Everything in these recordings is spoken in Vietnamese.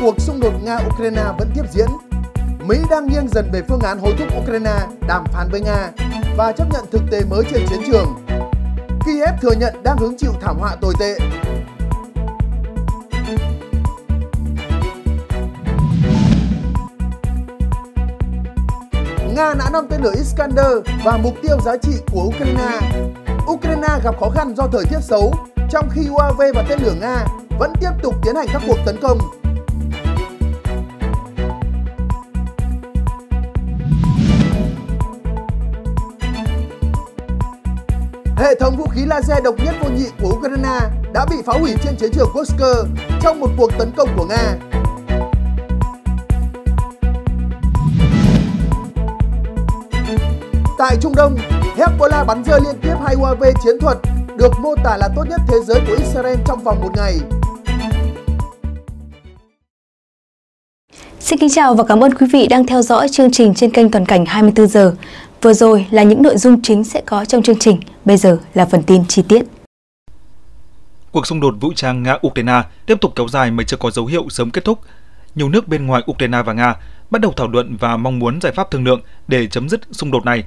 cuộc xung đột Nga-Ukraine vẫn tiếp diễn, Mỹ đang nghiêng dần về phương án hối thúc Ukraine đàm phán với Nga và chấp nhận thực tế mới trên chiến trường. Kiev thừa nhận đang hứng chịu thảm họa tồi tệ. Nga nã năm tên lửa Iskander và mục tiêu giá trị của Ukraine. Ukraine gặp khó khăn do thời tiết xấu, trong khi UAV và tên lửa Nga vẫn tiếp tục tiến hành các cuộc tấn công Hệ thống vũ khí laser độc nhất vô nhị của Ukraine đã bị phá hủy trên chiến trường Kursk trong một cuộc tấn công của Nga. Tại Trung Đông, Hezbollah bắn rơi liên tiếp hai UAV chiến thuật được mô tả là tốt nhất thế giới của Israel trong vòng một ngày. Xin kính chào và cảm ơn quý vị đang theo dõi chương trình trên kênh Toàn cảnh 24 giờ. Vừa rồi là những nội dung chính sẽ có trong chương trình, bây giờ là phần tin chi tiết. Cuộc xung đột vũ trang Nga-Ukraine tiếp tục kéo dài mà chưa có dấu hiệu sớm kết thúc. Nhiều nước bên ngoài Ukraine và Nga bắt đầu thảo luận và mong muốn giải pháp thương lượng để chấm dứt xung đột này.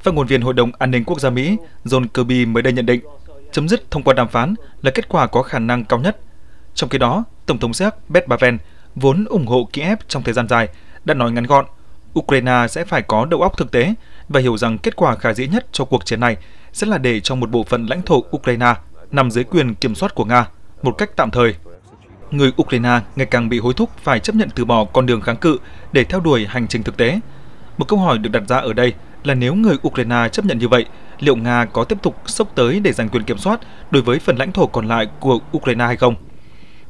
Phát ngôn viên Hội đồng An ninh Quốc gia Mỹ John Kirby mới đây nhận định, chấm dứt thông qua đàm phán là kết quả có khả năng cao nhất. Trong khi đó, Tổng thống Séc Bedbaven, vốn ủng hộ Kiev trong thời gian dài, đã nói ngắn gọn, Ukraine sẽ phải có đầu óc thực tế và hiểu rằng kết quả khả dĩ nhất cho cuộc chiến này sẽ là để cho một bộ phận lãnh thổ Ukraine nằm dưới quyền kiểm soát của Nga một cách tạm thời. Người Ukraine ngày càng bị hối thúc phải chấp nhận từ bỏ con đường kháng cự để theo đuổi hành trình thực tế. Một câu hỏi được đặt ra ở đây là nếu người Ukraine chấp nhận như vậy, liệu Nga có tiếp tục sốc tới để giành quyền kiểm soát đối với phần lãnh thổ còn lại của Ukraine hay không?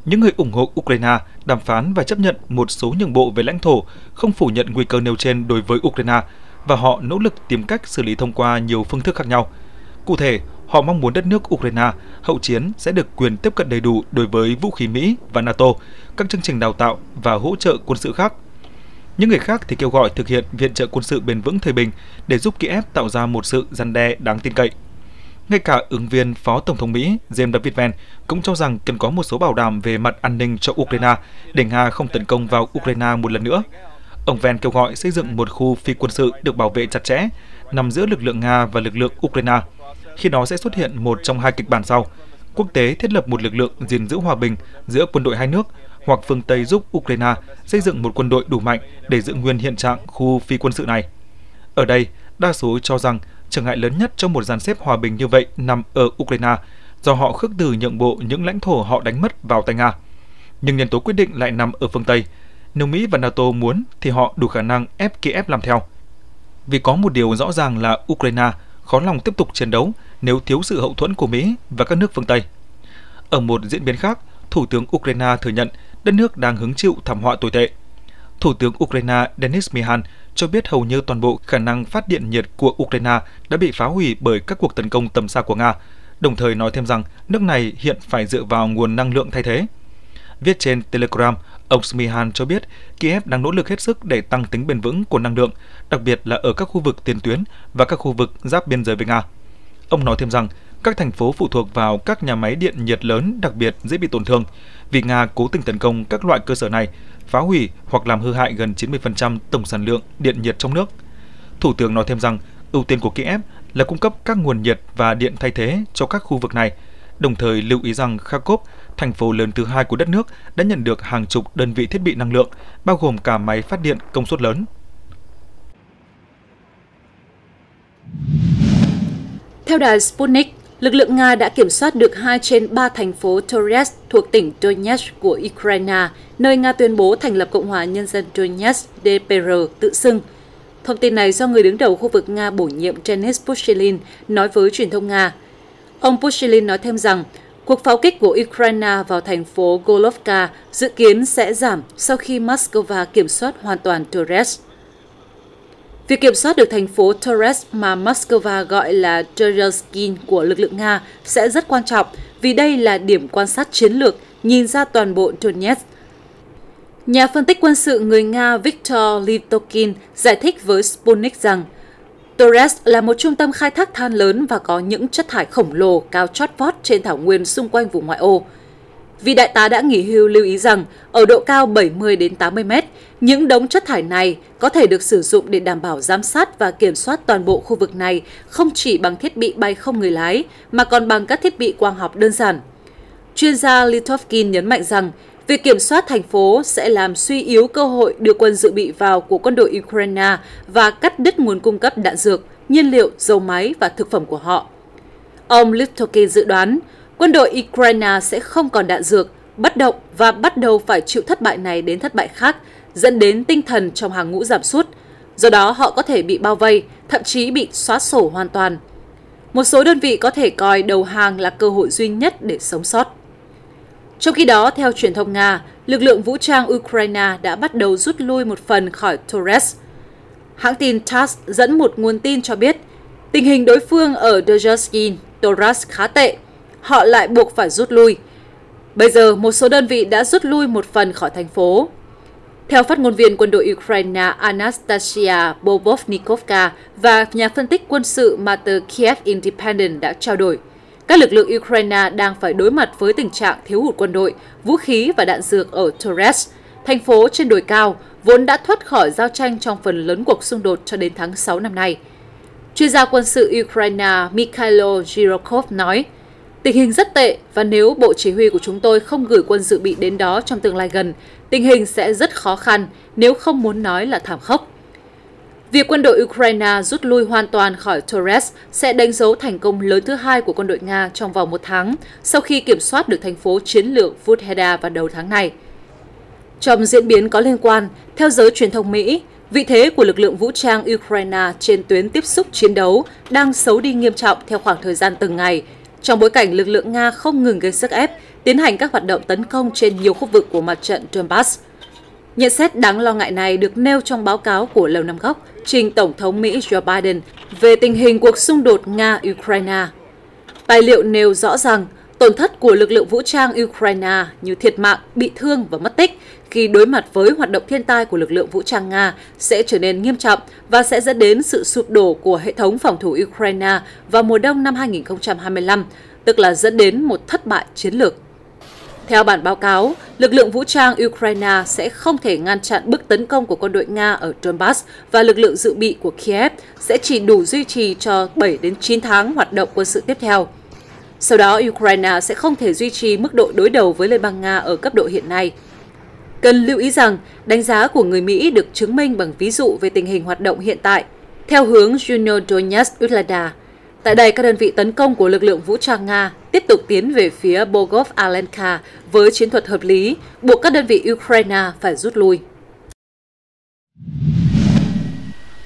Những người ủng hộ Ukraine đàm phán và chấp nhận một số nhượng bộ về lãnh thổ không phủ nhận nguy cơ nêu trên đối với Ukraine và họ nỗ lực tìm cách xử lý thông qua nhiều phương thức khác nhau. Cụ thể, họ mong muốn đất nước Ukraine hậu chiến sẽ được quyền tiếp cận đầy đủ đối với vũ khí Mỹ và NATO, các chương trình đào tạo và hỗ trợ quân sự khác. Những người khác thì kêu gọi thực hiện viện trợ quân sự bền vững thời bình để giúp Kiev tạo ra một sự răn đe đáng tin cậy. Ngay cả ứng viên Phó Tổng thống Mỹ James David Van cũng cho rằng cần có một số bảo đảm về mặt an ninh cho Ukraine để Nga không tấn công vào Ukraine một lần nữa. Ông Ven kêu gọi xây dựng một khu phi quân sự được bảo vệ chặt chẽ, nằm giữa lực lượng Nga và lực lượng Ukraine. Khi đó sẽ xuất hiện một trong hai kịch bản sau. Quốc tế thiết lập một lực lượng gìn giữ hòa bình giữa quân đội hai nước hoặc phương Tây giúp Ukraine xây dựng một quân đội đủ mạnh để giữ nguyên hiện trạng khu phi quân sự này. Ở đây, đa số cho rằng trở ngại lớn nhất trong một dàn xếp hòa bình như vậy nằm ở Ukraine do họ khước từ nhượng bộ những lãnh thổ họ đánh mất vào tay Nga. Nhưng nhân tố quyết định lại nằm ở phương Tây – nếu Mỹ và NATO muốn thì họ đủ khả năng ép Kiev làm theo. Vì có một điều rõ ràng là Ukraine khó lòng tiếp tục chiến đấu nếu thiếu sự hậu thuẫn của Mỹ và các nước phương Tây. Ở một diễn biến khác, Thủ tướng Ukraine thừa nhận đất nước đang hứng chịu thảm họa tồi tệ. Thủ tướng Ukraine Denis Mihan cho biết hầu như toàn bộ khả năng phát điện nhiệt của Ukraine đã bị phá hủy bởi các cuộc tấn công tầm xa của Nga, đồng thời nói thêm rằng nước này hiện phải dựa vào nguồn năng lượng thay thế. Viết trên Telegram, Ông Smihan cho biết Kiev đang nỗ lực hết sức để tăng tính bền vững của năng lượng, đặc biệt là ở các khu vực tiền tuyến và các khu vực giáp biên giới với Nga. Ông nói thêm rằng các thành phố phụ thuộc vào các nhà máy điện nhiệt lớn đặc biệt dễ bị tổn thương, vì Nga cố tình tấn công các loại cơ sở này, phá hủy hoặc làm hư hại gần 90% tổng sản lượng điện nhiệt trong nước. Thủ tướng nói thêm rằng ưu tiên của Kiev là cung cấp các nguồn nhiệt và điện thay thế cho các khu vực này, đồng thời lưu ý rằng Kharkov thành phố lớn thứ hai của đất nước đã nhận được hàng chục đơn vị thiết bị năng lượng, bao gồm cả máy phát điện công suất lớn. Theo đài Sputnik, lực lượng Nga đã kiểm soát được 2 trên 3 thành phố Torres thuộc tỉnh Donetsk của Ukraine, nơi Nga tuyên bố thành lập Cộng hòa Nhân dân Donetsk DPR tự xưng. Thông tin này do người đứng đầu khu vực Nga bổ nhiệm Denis Pushilin nói với truyền thông Nga. Ông Pushilin nói thêm rằng, Cuộc pháo kích của Ukraine vào thành phố Golovka dự kiến sẽ giảm sau khi Moscow kiểm soát hoàn toàn Torres. Việc kiểm soát được thành phố Torres mà Moscow gọi là Terezkin của lực lượng Nga sẽ rất quan trọng vì đây là điểm quan sát chiến lược nhìn ra toàn bộ Donetsk. Nhà phân tích quân sự người Nga Viktor Litokin giải thích với Sputnik rằng – Torres là một trung tâm khai thác than lớn và có những chất thải khổng lồ cao chót vót trên thảo nguyên xung quanh vùng ngoại ô. Vị đại tá đã nghỉ hưu lưu ý rằng, ở độ cao 70 đến 80 mét, những đống chất thải này có thể được sử dụng để đảm bảo giám sát và kiểm soát toàn bộ khu vực này không chỉ bằng thiết bị bay không người lái mà còn bằng các thiết bị quang học đơn giản. Chuyên gia Litovkin nhấn mạnh rằng, Việc kiểm soát thành phố sẽ làm suy yếu cơ hội đưa quân dự bị vào của quân đội Ukraine và cắt đứt nguồn cung cấp đạn dược, nhiên liệu, dầu máy và thực phẩm của họ. Ông Liptoke dự đoán quân đội Ukraine sẽ không còn đạn dược, bất động và bắt đầu phải chịu thất bại này đến thất bại khác, dẫn đến tinh thần trong hàng ngũ giảm sút. Do đó họ có thể bị bao vây, thậm chí bị xóa sổ hoàn toàn. Một số đơn vị có thể coi đầu hàng là cơ hội duy nhất để sống sót. Trong khi đó, theo truyền thông Nga, lực lượng vũ trang Ukraine đã bắt đầu rút lui một phần khỏi Torres. Hãng tin TASS dẫn một nguồn tin cho biết, tình hình đối phương ở Dzerzhin, Torres khá tệ. Họ lại buộc phải rút lui. Bây giờ, một số đơn vị đã rút lui một phần khỏi thành phố. Theo phát ngôn viên quân đội Ukraine Anastasia Bobovnikovka và nhà phân tích quân sự Mater Kiev Independent đã trao đổi, các lực lượng Ukraine đang phải đối mặt với tình trạng thiếu hụt quân đội, vũ khí và đạn dược ở Torres, thành phố trên đồi cao, vốn đã thoát khỏi giao tranh trong phần lớn cuộc xung đột cho đến tháng 6 năm nay. Chuyên gia quân sự Ukraine Mikhailo Zhirokov nói, Tình hình rất tệ và nếu Bộ Chỉ huy của chúng tôi không gửi quân dự bị đến đó trong tương lai gần, tình hình sẽ rất khó khăn nếu không muốn nói là thảm khốc. Việc quân đội Ukraine rút lui hoàn toàn khỏi Torres sẽ đánh dấu thành công lớn thứ hai của quân đội Nga trong vòng một tháng sau khi kiểm soát được thành phố chiến lược Vudheda vào đầu tháng này. Trong diễn biến có liên quan, theo giới truyền thông Mỹ, vị thế của lực lượng vũ trang Ukraine trên tuyến tiếp xúc chiến đấu đang xấu đi nghiêm trọng theo khoảng thời gian từng ngày, trong bối cảnh lực lượng Nga không ngừng gây sức ép, tiến hành các hoạt động tấn công trên nhiều khu vực của mặt trận Donbass – Nhận xét đáng lo ngại này được nêu trong báo cáo của Lầu Năm Góc trình Tổng thống Mỹ Joe Biden về tình hình cuộc xung đột Nga-Ukraine. Tài liệu nêu rõ rằng tổn thất của lực lượng vũ trang Ukraine như thiệt mạng, bị thương và mất tích khi đối mặt với hoạt động thiên tai của lực lượng vũ trang Nga sẽ trở nên nghiêm trọng và sẽ dẫn đến sự sụp đổ của hệ thống phòng thủ Ukraine vào mùa đông năm 2025, tức là dẫn đến một thất bại chiến lược. Theo bản báo cáo, lực lượng vũ trang Ukraine sẽ không thể ngăn chặn bước tấn công của quân đội Nga ở Donbass và lực lượng dự bị của Kiev sẽ chỉ đủ duy trì cho 7 đến 9 tháng hoạt động quân sự tiếp theo. Sau đó, Ukraine sẽ không thể duy trì mức độ đối đầu với Liên bang Nga ở cấp độ hiện nay. Cần lưu ý rằng, đánh giá của người Mỹ được chứng minh bằng ví dụ về tình hình hoạt động hiện tại. Theo hướng Junodonetsk Utlada, Tại đây, các đơn vị tấn công của lực lượng vũ trang Nga tiếp tục tiến về phía Bogov-Alenka với chiến thuật hợp lý, buộc các đơn vị Ukraine phải rút lui.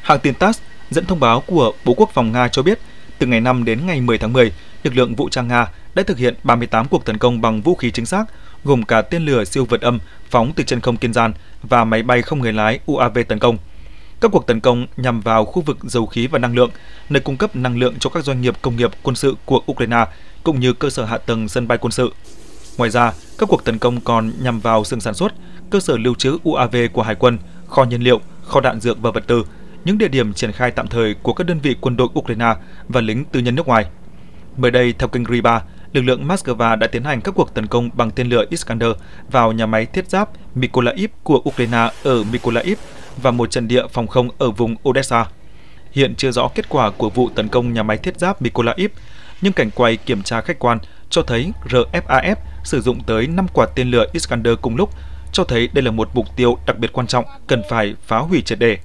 Hãng tin TASS dẫn thông báo của Bộ Quốc phòng Nga cho biết, từ ngày 5 đến ngày 10 tháng 10, lực lượng vũ trang Nga đã thực hiện 38 cuộc tấn công bằng vũ khí chính xác, gồm cả tên lửa siêu vượt âm phóng từ chân không Kiên Giang và máy bay không người lái UAV tấn công – các cuộc tấn công nhằm vào khu vực dầu khí và năng lượng, nơi cung cấp năng lượng cho các doanh nghiệp công nghiệp quân sự của Ukraine, cũng như cơ sở hạ tầng sân bay quân sự. Ngoài ra, các cuộc tấn công còn nhằm vào xưởng sản xuất, cơ sở lưu trữ UAV của Hải quân, kho nhiên liệu, kho đạn dược và vật tư, những địa điểm triển khai tạm thời của các đơn vị quân đội Ukraine và lính tư nhân nước ngoài. Mới đây, theo kênh RIBA, lực lượng Moscow đã tiến hành các cuộc tấn công bằng tên lửa Iskander vào nhà máy thiết giáp Mykolaiv của Ukraine ở Mykolaiv và một trận địa phòng không ở vùng Odessa. Hiện chưa rõ kết quả của vụ tấn công nhà máy thiết giáp Mykolaiv, nhưng cảnh quay kiểm tra khách quan cho thấy RFAF sử dụng tới 5 quả tên lửa Iskander cùng lúc, cho thấy đây là một mục tiêu đặc biệt quan trọng cần phải phá hủy triệt để.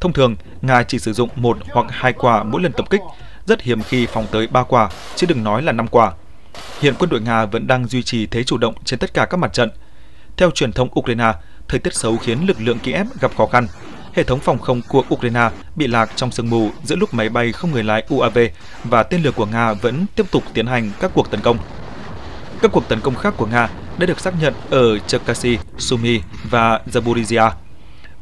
Thông thường, Nga chỉ sử dụng một hoặc hai quả mỗi lần tập kích, rất hiếm khi phóng tới 3 quả, chứ đừng nói là 5 quả. Hiện quân đội Nga vẫn đang duy trì thế chủ động trên tất cả các mặt trận. Theo truyền thông Ukraine, thời tiết xấu khiến lực lượng Kiev gặp khó khăn. Hệ thống phòng không của Ukraine bị lạc trong sương mù giữa lúc máy bay không người lái UAV và tên lửa của Nga vẫn tiếp tục tiến hành các cuộc tấn công. Các cuộc tấn công khác của Nga đã được xác nhận ở Cherkasy, Sumy và Zaporizhia.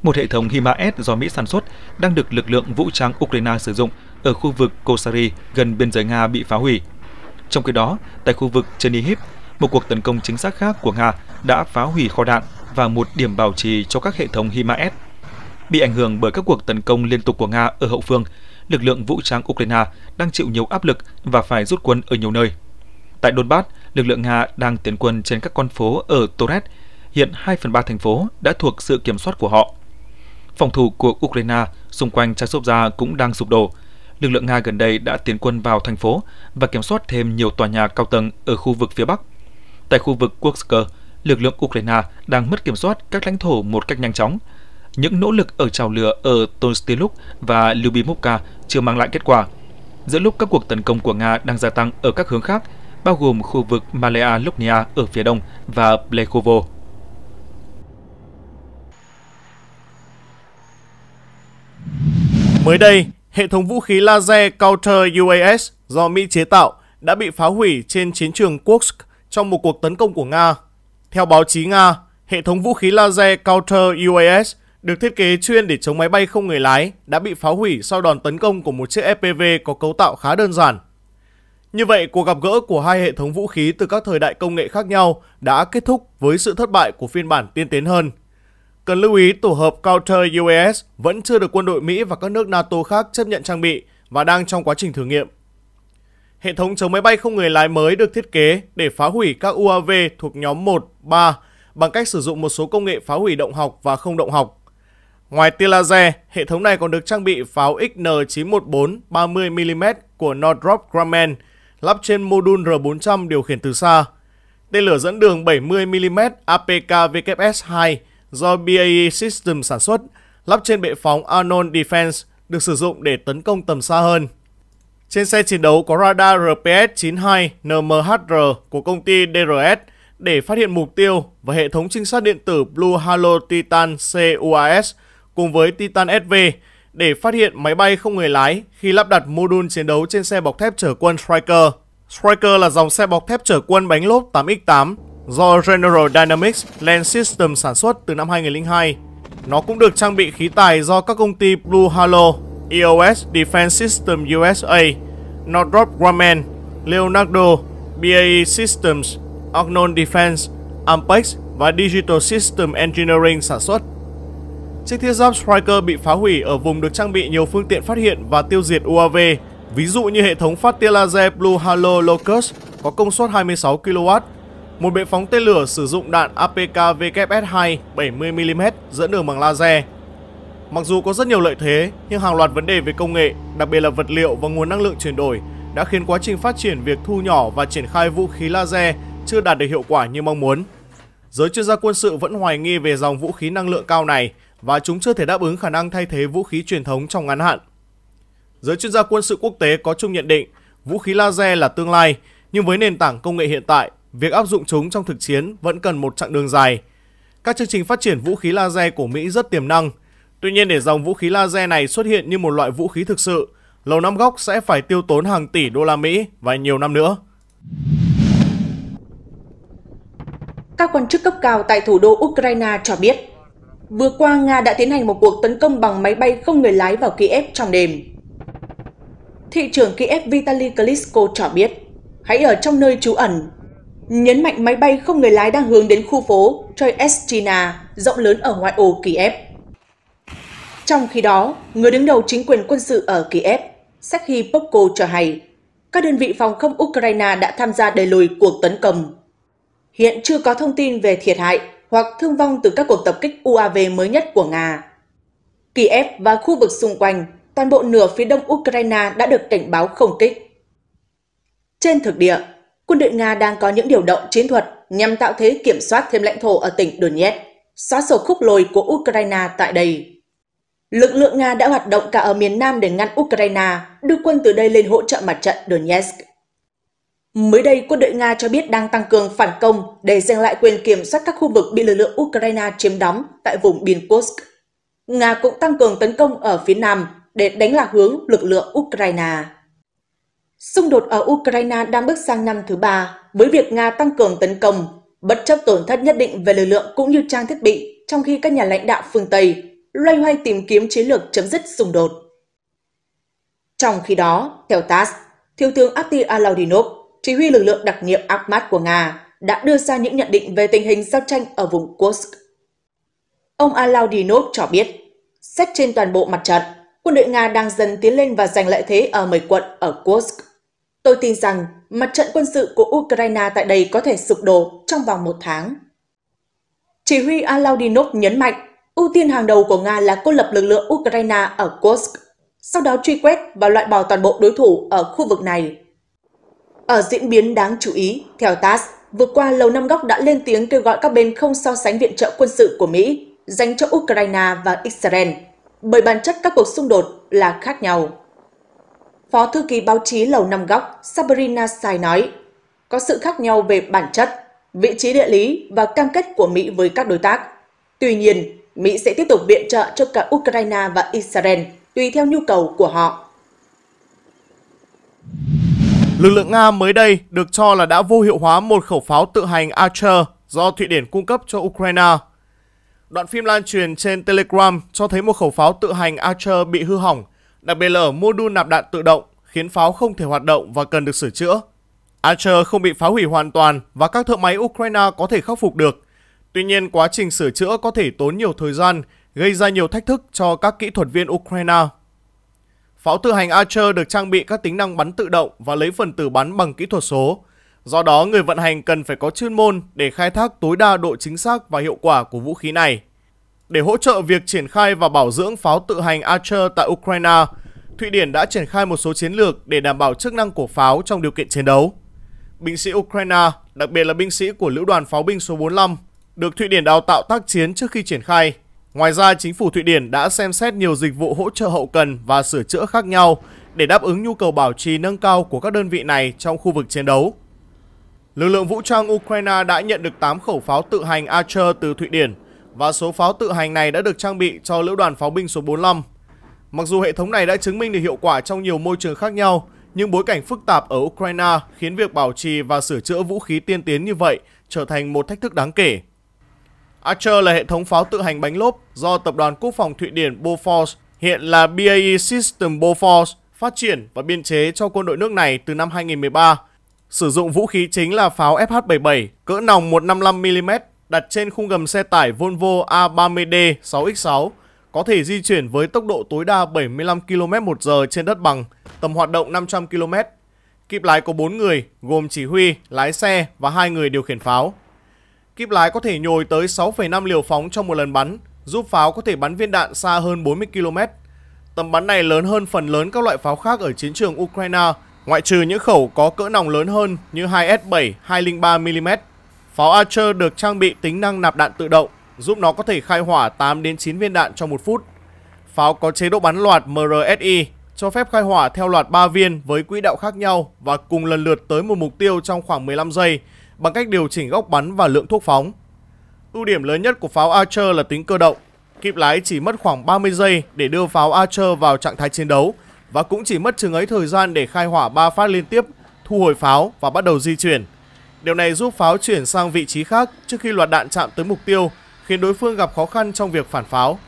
Một hệ thống HIMARS do Mỹ sản xuất đang được lực lượng vũ trang Ukraine sử dụng ở khu vực Kosari gần biên giới Nga bị phá hủy. Trong khi đó, tại khu vực Chernihiv, một cuộc tấn công chính xác khác của Nga đã phá hủy kho đạn và một điểm bảo trì cho các hệ thống HIMARS. Bị ảnh hưởng bởi các cuộc tấn công liên tục của Nga ở hậu phương, lực lượng vũ trang Ukraine đang chịu nhiều áp lực và phải rút quân ở nhiều nơi. Tại Donbass, lực lượng Nga đang tiến quân trên các con phố ở Torres, hiện 2 phần 3 thành phố đã thuộc sự kiểm soát của họ. Phòng thủ của Ukraine xung quanh Chasovia cũng đang sụp đổ. Lực lượng Nga gần đây đã tiến quân vào thành phố và kiểm soát thêm nhiều tòa nhà cao tầng ở khu vực phía Bắc. Tại khu vực Kursk, lực lượng Ukraine đang mất kiểm soát các lãnh thổ một cách nhanh chóng. Những nỗ lực ở trào lửa ở Tonstiluk và Lyubimovka chưa mang lại kết quả. Giữa lúc các cuộc tấn công của Nga đang gia tăng ở các hướng khác, bao gồm khu vực Malaya Lubnia ở phía đông và Blekhovo. Mới đây, hệ thống vũ khí laser Counter UAS do Mỹ chế tạo đã bị phá hủy trên chiến trường Kursk trong một cuộc tấn công của Nga theo báo chí Nga, hệ thống vũ khí laser Counter UAS được thiết kế chuyên để chống máy bay không người lái đã bị phá hủy sau đòn tấn công của một chiếc FPV có cấu tạo khá đơn giản. Như vậy, cuộc gặp gỡ của hai hệ thống vũ khí từ các thời đại công nghệ khác nhau đã kết thúc với sự thất bại của phiên bản tiên tiến hơn. Cần lưu ý tổ hợp Counter UAS vẫn chưa được quân đội Mỹ và các nước NATO khác chấp nhận trang bị và đang trong quá trình thử nghiệm. Hệ thống chống máy bay không người lái mới được thiết kế để phá hủy các UAV thuộc nhóm 1, 3 bằng cách sử dụng một số công nghệ phá hủy động học và không động học. Ngoài tia laser, hệ thống này còn được trang bị pháo XN914 30mm của Northrop Grumman lắp trên module R400 điều khiển từ xa. Tên lửa dẫn đường 70mm APK vks 2 do BAE Systems sản xuất, lắp trên bệ phóng Arnold Defense được sử dụng để tấn công tầm xa hơn. Trên xe chiến đấu có radar RPS-92 NMHR của công ty DRS để phát hiện mục tiêu và hệ thống trinh sát điện tử Blue Halo Titan CUAS cùng với Titan SV để phát hiện máy bay không người lái khi lắp đặt mô đun chiến đấu trên xe bọc thép chở quân Striker. Striker là dòng xe bọc thép chở quân bánh lốp 8X8 do General Dynamics Land System sản xuất từ năm 2002. Nó cũng được trang bị khí tài do các công ty Blue Halo EOS Defense System USA, Northrop Grumman, Leonardo, BAE Systems, Ognon Defense, Ampex và Digital System Engineering sản xuất. Chiếc thiết giáp Striker bị phá hủy ở vùng được trang bị nhiều phương tiện phát hiện và tiêu diệt UAV, ví dụ như hệ thống phát tia laser Blue Halo Locust có công suất 26 kW, một bệ phóng tên lửa sử dụng đạn APK WS2 70mm dẫn đường bằng laser Mặc dù có rất nhiều lợi thế, nhưng hàng loạt vấn đề về công nghệ, đặc biệt là vật liệu và nguồn năng lượng chuyển đổi đã khiến quá trình phát triển việc thu nhỏ và triển khai vũ khí laser chưa đạt được hiệu quả như mong muốn. Giới chuyên gia quân sự vẫn hoài nghi về dòng vũ khí năng lượng cao này và chúng chưa thể đáp ứng khả năng thay thế vũ khí truyền thống trong ngắn hạn. Giới chuyên gia quân sự quốc tế có chung nhận định vũ khí laser là tương lai, nhưng với nền tảng công nghệ hiện tại, việc áp dụng chúng trong thực chiến vẫn cần một chặng đường dài. Các chương trình phát triển vũ khí laser của Mỹ rất tiềm năng – Tuy nhiên để dòng vũ khí laser này xuất hiện như một loại vũ khí thực sự, Lầu Năm Góc sẽ phải tiêu tốn hàng tỷ đô la Mỹ và nhiều năm nữa. Các quan chức cấp cao tại thủ đô Ukraine cho biết, vừa qua Nga đã tiến hành một cuộc tấn công bằng máy bay không người lái vào Kiev trong đêm. Thị trưởng Kiev Vitaly Klitschko cho biết, hãy ở trong nơi trú ẩn. Nhấn mạnh máy bay không người lái đang hướng đến khu phố Troyeschina rộng lớn ở ngoại ô Kiev. Trong khi đó, người đứng đầu chính quyền quân sự ở Kiev, Sergei Popko cho hay, các đơn vị phòng không Ukraine đã tham gia đẩy lùi cuộc tấn công. Hiện chưa có thông tin về thiệt hại hoặc thương vong từ các cuộc tập kích UAV mới nhất của Nga. Kiev và khu vực xung quanh, toàn bộ nửa phía đông Ukraine đã được cảnh báo không kích. Trên thực địa, quân đội Nga đang có những điều động chiến thuật nhằm tạo thế kiểm soát thêm lãnh thổ ở tỉnh Donetsk, xóa sổ khúc lồi của Ukraine tại đây. Lực lượng Nga đã hoạt động cả ở miền Nam để ngăn Ukraine đưa quân từ đây lên hỗ trợ mặt trận Donetsk. Mới đây, quân đội Nga cho biết đang tăng cường phản công để giành lại quyền kiểm soát các khu vực bị lực lượng Ukraine chiếm đóng tại vùng biên Kursk. Nga cũng tăng cường tấn công ở phía Nam để đánh lạc hướng lực lượng Ukraine. Xung đột ở Ukraine đang bước sang năm thứ ba với việc Nga tăng cường tấn công, bất chấp tổn thất nhất định về lực lượng cũng như trang thiết bị, trong khi các nhà lãnh đạo phương Tây Loay hoay tìm kiếm chiến lược chấm dứt xung đột. Trong khi đó, theo TASS, Thiếu tướng Abdi Alaudinov, chỉ huy lực lượng đặc nhiệm Akhmat của Nga, đã đưa ra những nhận định về tình hình giao tranh ở vùng Kursk. Ông Alaudinov cho biết, xét trên toàn bộ mặt trận, quân đội Nga đang dần tiến lên và giành lợi thế ở 10 quận ở Kursk. Tôi tin rằng mặt trận quân sự của Ukraine tại đây có thể sụp đổ trong vòng một tháng. Chỉ huy Alaudinov nhấn mạnh Ưu tiên hàng đầu của Nga là cô lập lực lượng Ukraine ở Kursk, sau đó truy quét và loại bỏ toàn bộ đối thủ ở khu vực này. Ở diễn biến đáng chú ý, theo TASS, vừa qua Lầu Năm Góc đã lên tiếng kêu gọi các bên không so sánh viện trợ quân sự của Mỹ dành cho Ukraine và Israel, bởi bản chất các cuộc xung đột là khác nhau. Phó thư ký báo chí Lầu Năm Góc Sabrina Sai nói, có sự khác nhau về bản chất, vị trí địa lý và cam kết của Mỹ với các đối tác. Tuy nhiên, Mỹ sẽ tiếp tục viện trợ cho cả Ukraine và Israel tùy theo nhu cầu của họ. Lực lượng Nga mới đây được cho là đã vô hiệu hóa một khẩu pháo tự hành Archer do Thụy Điển cung cấp cho Ukraine. Đoạn phim lan truyền trên Telegram cho thấy một khẩu pháo tự hành Archer bị hư hỏng, đặc biệt là ở mô đun nạp đạn tự động, khiến pháo không thể hoạt động và cần được sửa chữa. Archer không bị phá hủy hoàn toàn và các thợ máy Ukraine có thể khắc phục được, Tuy nhiên, quá trình sửa chữa có thể tốn nhiều thời gian, gây ra nhiều thách thức cho các kỹ thuật viên Ukraine. Pháo tự hành Archer được trang bị các tính năng bắn tự động và lấy phần tử bắn bằng kỹ thuật số. Do đó, người vận hành cần phải có chuyên môn để khai thác tối đa độ chính xác và hiệu quả của vũ khí này. Để hỗ trợ việc triển khai và bảo dưỡng pháo tự hành Archer tại Ukraine, Thụy Điển đã triển khai một số chiến lược để đảm bảo chức năng của pháo trong điều kiện chiến đấu. Binh sĩ Ukraine, đặc biệt là binh sĩ của Lữ đoàn Pháo binh số 45, được Thụy Điển đào tạo tác chiến trước khi triển khai. Ngoài ra, chính phủ Thụy Điển đã xem xét nhiều dịch vụ hỗ trợ hậu cần và sửa chữa khác nhau để đáp ứng nhu cầu bảo trì nâng cao của các đơn vị này trong khu vực chiến đấu. Lực lượng vũ trang Ukraine đã nhận được 8 khẩu pháo tự hành Archer từ Thụy Điển và số pháo tự hành này đã được trang bị cho lữ đoàn pháo binh số 45. Mặc dù hệ thống này đã chứng minh được hiệu quả trong nhiều môi trường khác nhau, nhưng bối cảnh phức tạp ở Ukraine khiến việc bảo trì và sửa chữa vũ khí tiên tiến như vậy trở thành một thách thức đáng kể. Archer là hệ thống pháo tự hành bánh lốp do Tập đoàn Quốc phòng Thụy Điển Bofors, hiện là BAE System Bofors, phát triển và biên chế cho quân đội nước này từ năm 2013. Sử dụng vũ khí chính là pháo FH-77 cỡ nòng 155mm đặt trên khung gầm xe tải Volvo A30D 6X6, có thể di chuyển với tốc độ tối đa 75 km h trên đất bằng, tầm hoạt động 500 km. Kịp lái có 4 người, gồm chỉ huy, lái xe và hai người điều khiển pháo. Kíp lái có thể nhồi tới 6,5 liều phóng trong một lần bắn, giúp pháo có thể bắn viên đạn xa hơn 40 km. Tầm bắn này lớn hơn phần lớn các loại pháo khác ở chiến trường Ukraine, ngoại trừ những khẩu có cỡ nòng lớn hơn như 2S7 203mm. Pháo Archer được trang bị tính năng nạp đạn tự động, giúp nó có thể khai hỏa 8 đến 9 viên đạn trong một phút. Pháo có chế độ bắn loạt MRSI, cho phép khai hỏa theo loạt 3 viên với quỹ đạo khác nhau và cùng lần lượt tới một mục tiêu trong khoảng 15 giây, bằng cách điều chỉnh góc bắn và lượng thuốc phóng. Ưu điểm lớn nhất của pháo Archer là tính cơ động. Kịp lái chỉ mất khoảng 30 giây để đưa pháo Archer vào trạng thái chiến đấu và cũng chỉ mất chừng ấy thời gian để khai hỏa 3 phát liên tiếp, thu hồi pháo và bắt đầu di chuyển. Điều này giúp pháo chuyển sang vị trí khác trước khi loạt đạn chạm tới mục tiêu, khiến đối phương gặp khó khăn trong việc phản pháo.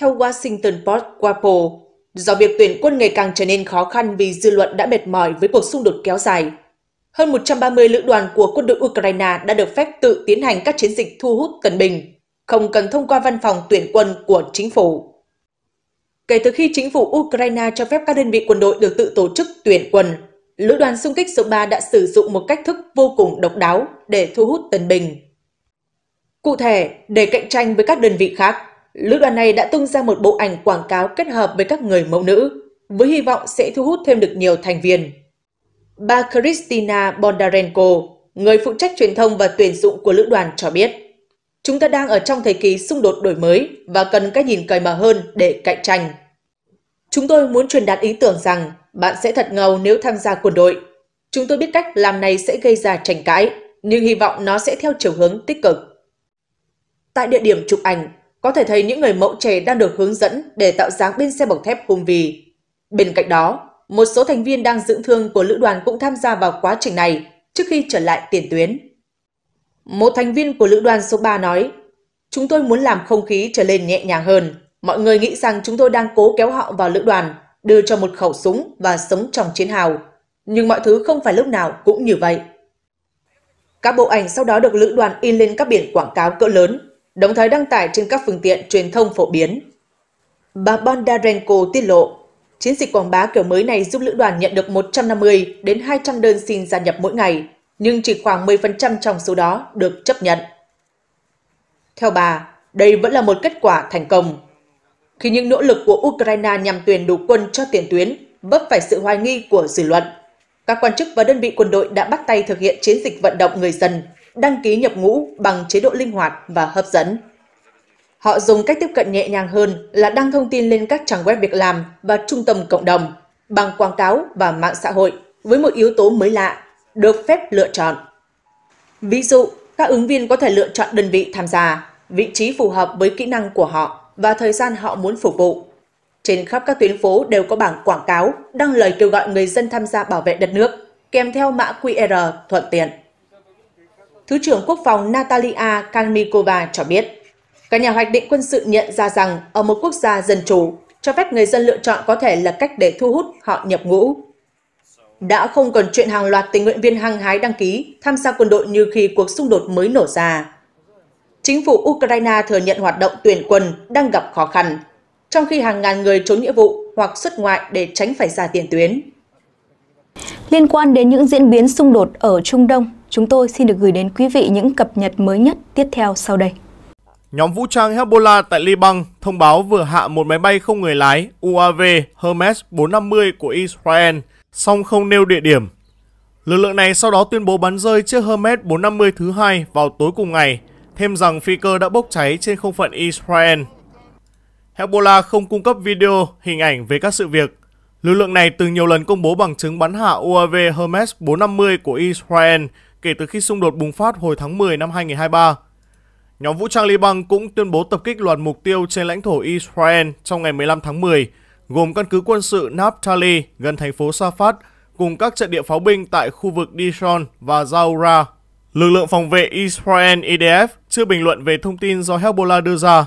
Theo Washington Post Wapo, do việc tuyển quân ngày càng trở nên khó khăn vì dư luận đã mệt mỏi với cuộc xung đột kéo dài, hơn 130 lữ đoàn của quân đội Ukraine đã được phép tự tiến hành các chiến dịch thu hút tân binh, không cần thông qua văn phòng tuyển quân của chính phủ. Kể từ khi chính phủ Ukraine cho phép các đơn vị quân đội được tự tổ chức tuyển quân, lữ đoàn xung kích số 3 đã sử dụng một cách thức vô cùng độc đáo để thu hút tân binh. Cụ thể, để cạnh tranh với các đơn vị khác, lữ đoàn này đã tung ra một bộ ảnh quảng cáo kết hợp với các người mẫu nữ, với hy vọng sẽ thu hút thêm được nhiều thành viên. Bà Kristina Bondarenko, người phụ trách truyền thông và tuyển dụng của lữ đoàn cho biết, chúng ta đang ở trong thời kỳ xung đột đổi mới và cần cái nhìn cởi mở hơn để cạnh tranh. Chúng tôi muốn truyền đạt ý tưởng rằng bạn sẽ thật ngầu nếu tham gia quân đội. Chúng tôi biết cách làm này sẽ gây ra tranh cãi, nhưng hy vọng nó sẽ theo chiều hướng tích cực. Tại địa điểm chụp ảnh, có thể thấy những người mẫu trẻ đang được hướng dẫn để tạo dáng bên xe bọc thép hùng Humvee. Bên cạnh đó, một số thành viên đang dưỡng thương của lữ đoàn cũng tham gia vào quá trình này trước khi trở lại tiền tuyến. Một thành viên của lữ đoàn số 3 nói, chúng tôi muốn làm không khí trở nên nhẹ nhàng hơn. Mọi người nghĩ rằng chúng tôi đang cố kéo họ vào lữ đoàn, đưa cho một khẩu súng và sống trong chiến hào. Nhưng mọi thứ không phải lúc nào cũng như vậy. Các bộ ảnh sau đó được lữ đoàn in lên các biển quảng cáo cỡ lớn, đồng thời đăng tải trên các phương tiện truyền thông phổ biến. Bà Bondarenko tiết lộ, Chiến dịch quảng bá kiểu mới này giúp lữ đoàn nhận được 150 đến 200 đơn xin gia nhập mỗi ngày, nhưng chỉ khoảng 10% trong số đó được chấp nhận. Theo bà, đây vẫn là một kết quả thành công. Khi những nỗ lực của Ukraine nhằm tuyển đủ quân cho tiền tuyến vấp phải sự hoài nghi của dư luận, các quan chức và đơn vị quân đội đã bắt tay thực hiện chiến dịch vận động người dân đăng ký nhập ngũ bằng chế độ linh hoạt và hấp dẫn. Họ dùng cách tiếp cận nhẹ nhàng hơn là đăng thông tin lên các trang web việc làm và trung tâm cộng đồng bằng quảng cáo và mạng xã hội với một yếu tố mới lạ, được phép lựa chọn. Ví dụ, các ứng viên có thể lựa chọn đơn vị tham gia, vị trí phù hợp với kỹ năng của họ và thời gian họ muốn phục vụ. Trên khắp các tuyến phố đều có bảng quảng cáo đăng lời kêu gọi người dân tham gia bảo vệ đất nước, kèm theo mã QR thuận tiện. Thứ trưởng Quốc phòng Natalia Kalmikova cho biết, các nhà hoạch định quân sự nhận ra rằng ở một quốc gia dân chủ, cho phép người dân lựa chọn có thể là cách để thu hút họ nhập ngũ. Đã không còn chuyện hàng loạt tình nguyện viên hăng hái đăng ký tham gia quân đội như khi cuộc xung đột mới nổ ra. Chính phủ Ukraine thừa nhận hoạt động tuyển quân đang gặp khó khăn, trong khi hàng ngàn người trốn nghĩa vụ hoặc xuất ngoại để tránh phải ra tiền tuyến. Liên quan đến những diễn biến xung đột ở Trung Đông, chúng tôi xin được gửi đến quý vị những cập nhật mới nhất tiếp theo sau đây. Nhóm vũ trang Hezbollah tại Liban thông báo vừa hạ một máy bay không người lái UAV Hermes 450 của Israel, song không nêu địa điểm. Lực lượng này sau đó tuyên bố bắn rơi chiếc Hermes 450 thứ hai vào tối cùng ngày, thêm rằng phi cơ đã bốc cháy trên không phận Israel. Hezbollah không cung cấp video, hình ảnh về các sự việc. Lực lượng này từng nhiều lần công bố bằng chứng bắn hạ UAV Hermes 450 của Israel kể từ khi xung đột bùng phát hồi tháng 10 năm 2023. Nhóm vũ trang Liban cũng tuyên bố tập kích loạt mục tiêu trên lãnh thổ Israel trong ngày 15 tháng 10, gồm căn cứ quân sự Naphtali gần thành phố Safat cùng các trận địa pháo binh tại khu vực Dishon và Zaura. Lực lượng phòng vệ Israel IDF e chưa bình luận về thông tin do Hezbollah đưa ra.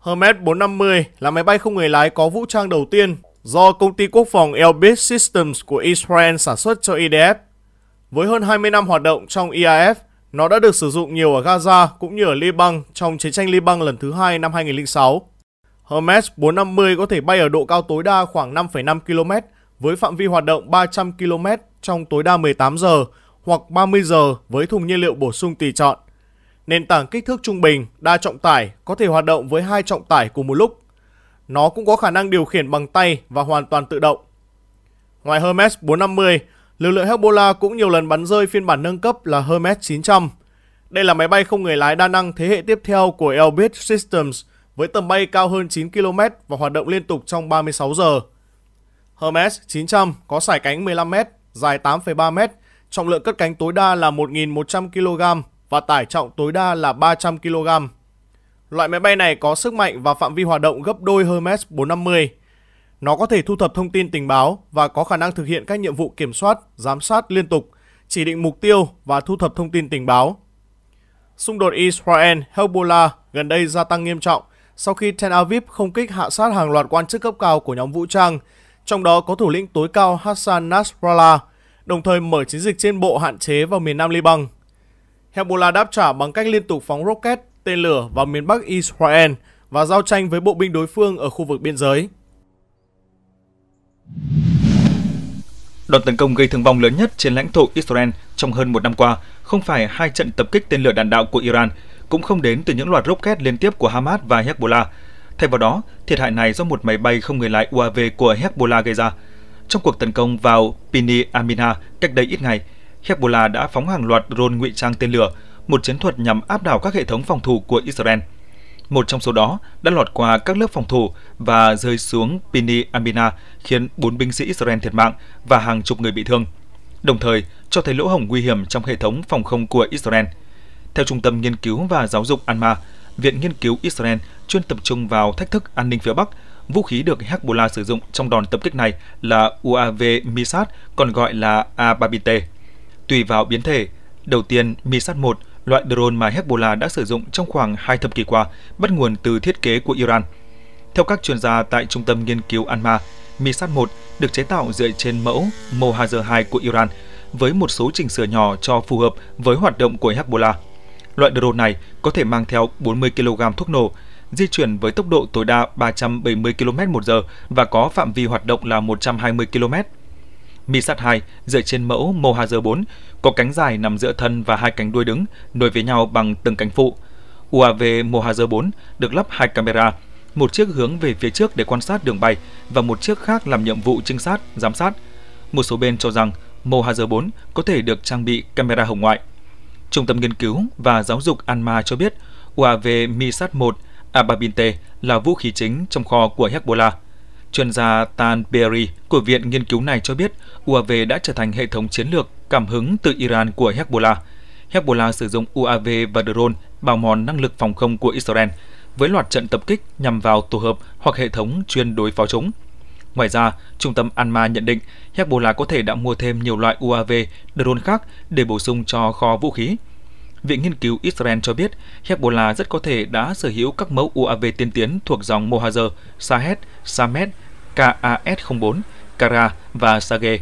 Hermes 450 là máy bay không người lái có vũ trang đầu tiên do công ty quốc phòng Elbit Systems của Israel sản xuất cho IDF. E Với hơn 20 năm hoạt động trong IAF, e nó đã được sử dụng nhiều ở Gaza cũng như ở Liban trong chiến tranh Liban lần thứ hai năm 2006. Hermes 450 có thể bay ở độ cao tối đa khoảng 5,5 km với phạm vi hoạt động 300 km trong tối đa 18 giờ hoặc 30 giờ với thùng nhiên liệu bổ sung tùy chọn. Nền tảng kích thước trung bình, đa trọng tải có thể hoạt động với hai trọng tải cùng một lúc. Nó cũng có khả năng điều khiển bằng tay và hoàn toàn tự động. Ngoài Hermes 450, lực lượng Hezbollah cũng nhiều lần bắn rơi phiên bản nâng cấp là Hermes 900. Đây là máy bay không người lái đa năng thế hệ tiếp theo của Elbit Systems với tầm bay cao hơn 9 km và hoạt động liên tục trong 36 giờ. Hermes 900 có sải cánh 15m, dài 8,3m, trọng lượng cất cánh tối đa là 1.100 kg và tải trọng tối đa là 300 kg. Loại máy bay này có sức mạnh và phạm vi hoạt động gấp đôi Hermes 450. Nó có thể thu thập thông tin tình báo và có khả năng thực hiện các nhiệm vụ kiểm soát, giám sát liên tục, chỉ định mục tiêu và thu thập thông tin tình báo. Xung đột Israel-Hezbollah gần đây gia tăng nghiêm trọng sau khi Tel Aviv không kích hạ sát hàng loạt quan chức cấp cao của nhóm vũ trang, trong đó có thủ lĩnh tối cao Hassan Nasrallah, đồng thời mở chiến dịch trên bộ hạn chế vào miền Nam Liban. Hezbollah đáp trả bằng cách liên tục phóng rocket, tên lửa vào miền Bắc Israel và giao tranh với bộ binh đối phương ở khu vực biên giới. Đòn tấn công gây thương vong lớn nhất trên lãnh thổ Israel trong hơn một năm qua không phải hai trận tập kích tên lửa đạn đạo của Iran, cũng không đến từ những loạt rocket liên tiếp của Hamas và Hezbollah. Thay vào đó, thiệt hại này do một máy bay không người lái UAV của Hezbollah gây ra. Trong cuộc tấn công vào Pini Amina cách đây ít ngày, Hezbollah đã phóng hàng loạt drone ngụy trang tên lửa, một chiến thuật nhằm áp đảo các hệ thống phòng thủ của Israel. Một trong số đó đã lọt qua các lớp phòng thủ và rơi xuống Pini Amina khiến 4 binh sĩ Israel thiệt mạng và hàng chục người bị thương, đồng thời cho thấy lỗ hổng nguy hiểm trong hệ thống phòng không của Israel. Theo Trung tâm Nghiên cứu và Giáo dục Alma, Viện Nghiên cứu Israel chuyên tập trung vào thách thức an ninh phía Bắc. Vũ khí được Hezbollah sử dụng trong đòn tập kích này là UAV Misat, còn gọi là a 30 Tùy vào biến thể, đầu tiên Misat 1 loại drone mà Hezbollah đã sử dụng trong khoảng hai thập kỷ qua, bắt nguồn từ thiết kế của Iran. Theo các chuyên gia tại Trung tâm Nghiên cứu Alma, Misat-1 được chế tạo dựa trên mẫu Mohazer-2 của Iran với một số chỉnh sửa nhỏ cho phù hợp với hoạt động của Hezbollah. Loại drone này có thể mang theo 40 kg thuốc nổ, di chuyển với tốc độ tối đa 370 km/h và có phạm vi hoạt động là 120 km. Mi Sat 2 dựa trên mẫu Mohazer 4, có cánh dài nằm giữa thân và hai cánh đuôi đứng, nối với nhau bằng từng cánh phụ. UAV Mohazer 4 được lắp hai camera, một chiếc hướng về phía trước để quan sát đường bay và một chiếc khác làm nhiệm vụ trinh sát, giám sát. Một số bên cho rằng Mohazer 4 có thể được trang bị camera hồng ngoại. Trung tâm nghiên cứu và giáo dục Anma cho biết UAV Mi Sat 1 Ababinte là vũ khí chính trong kho của Hezbollah Chuyên gia Tan Berry của Viện Nghiên cứu này cho biết UAV đã trở thành hệ thống chiến lược cảm hứng từ Iran của Hezbollah. Hezbollah sử dụng UAV và drone bào mòn năng lực phòng không của Israel với loạt trận tập kích nhằm vào tổ hợp hoặc hệ thống chuyên đối phó chúng. Ngoài ra, Trung tâm Anma nhận định Hezbollah có thể đã mua thêm nhiều loại UAV, drone khác để bổ sung cho kho vũ khí. Viện Nghiên cứu Israel cho biết Hezbollah rất có thể đã sở hữu các mẫu UAV tiên tiến thuộc dòng Mohazer, Sahed, Samed KAS-04, Kara và Sage.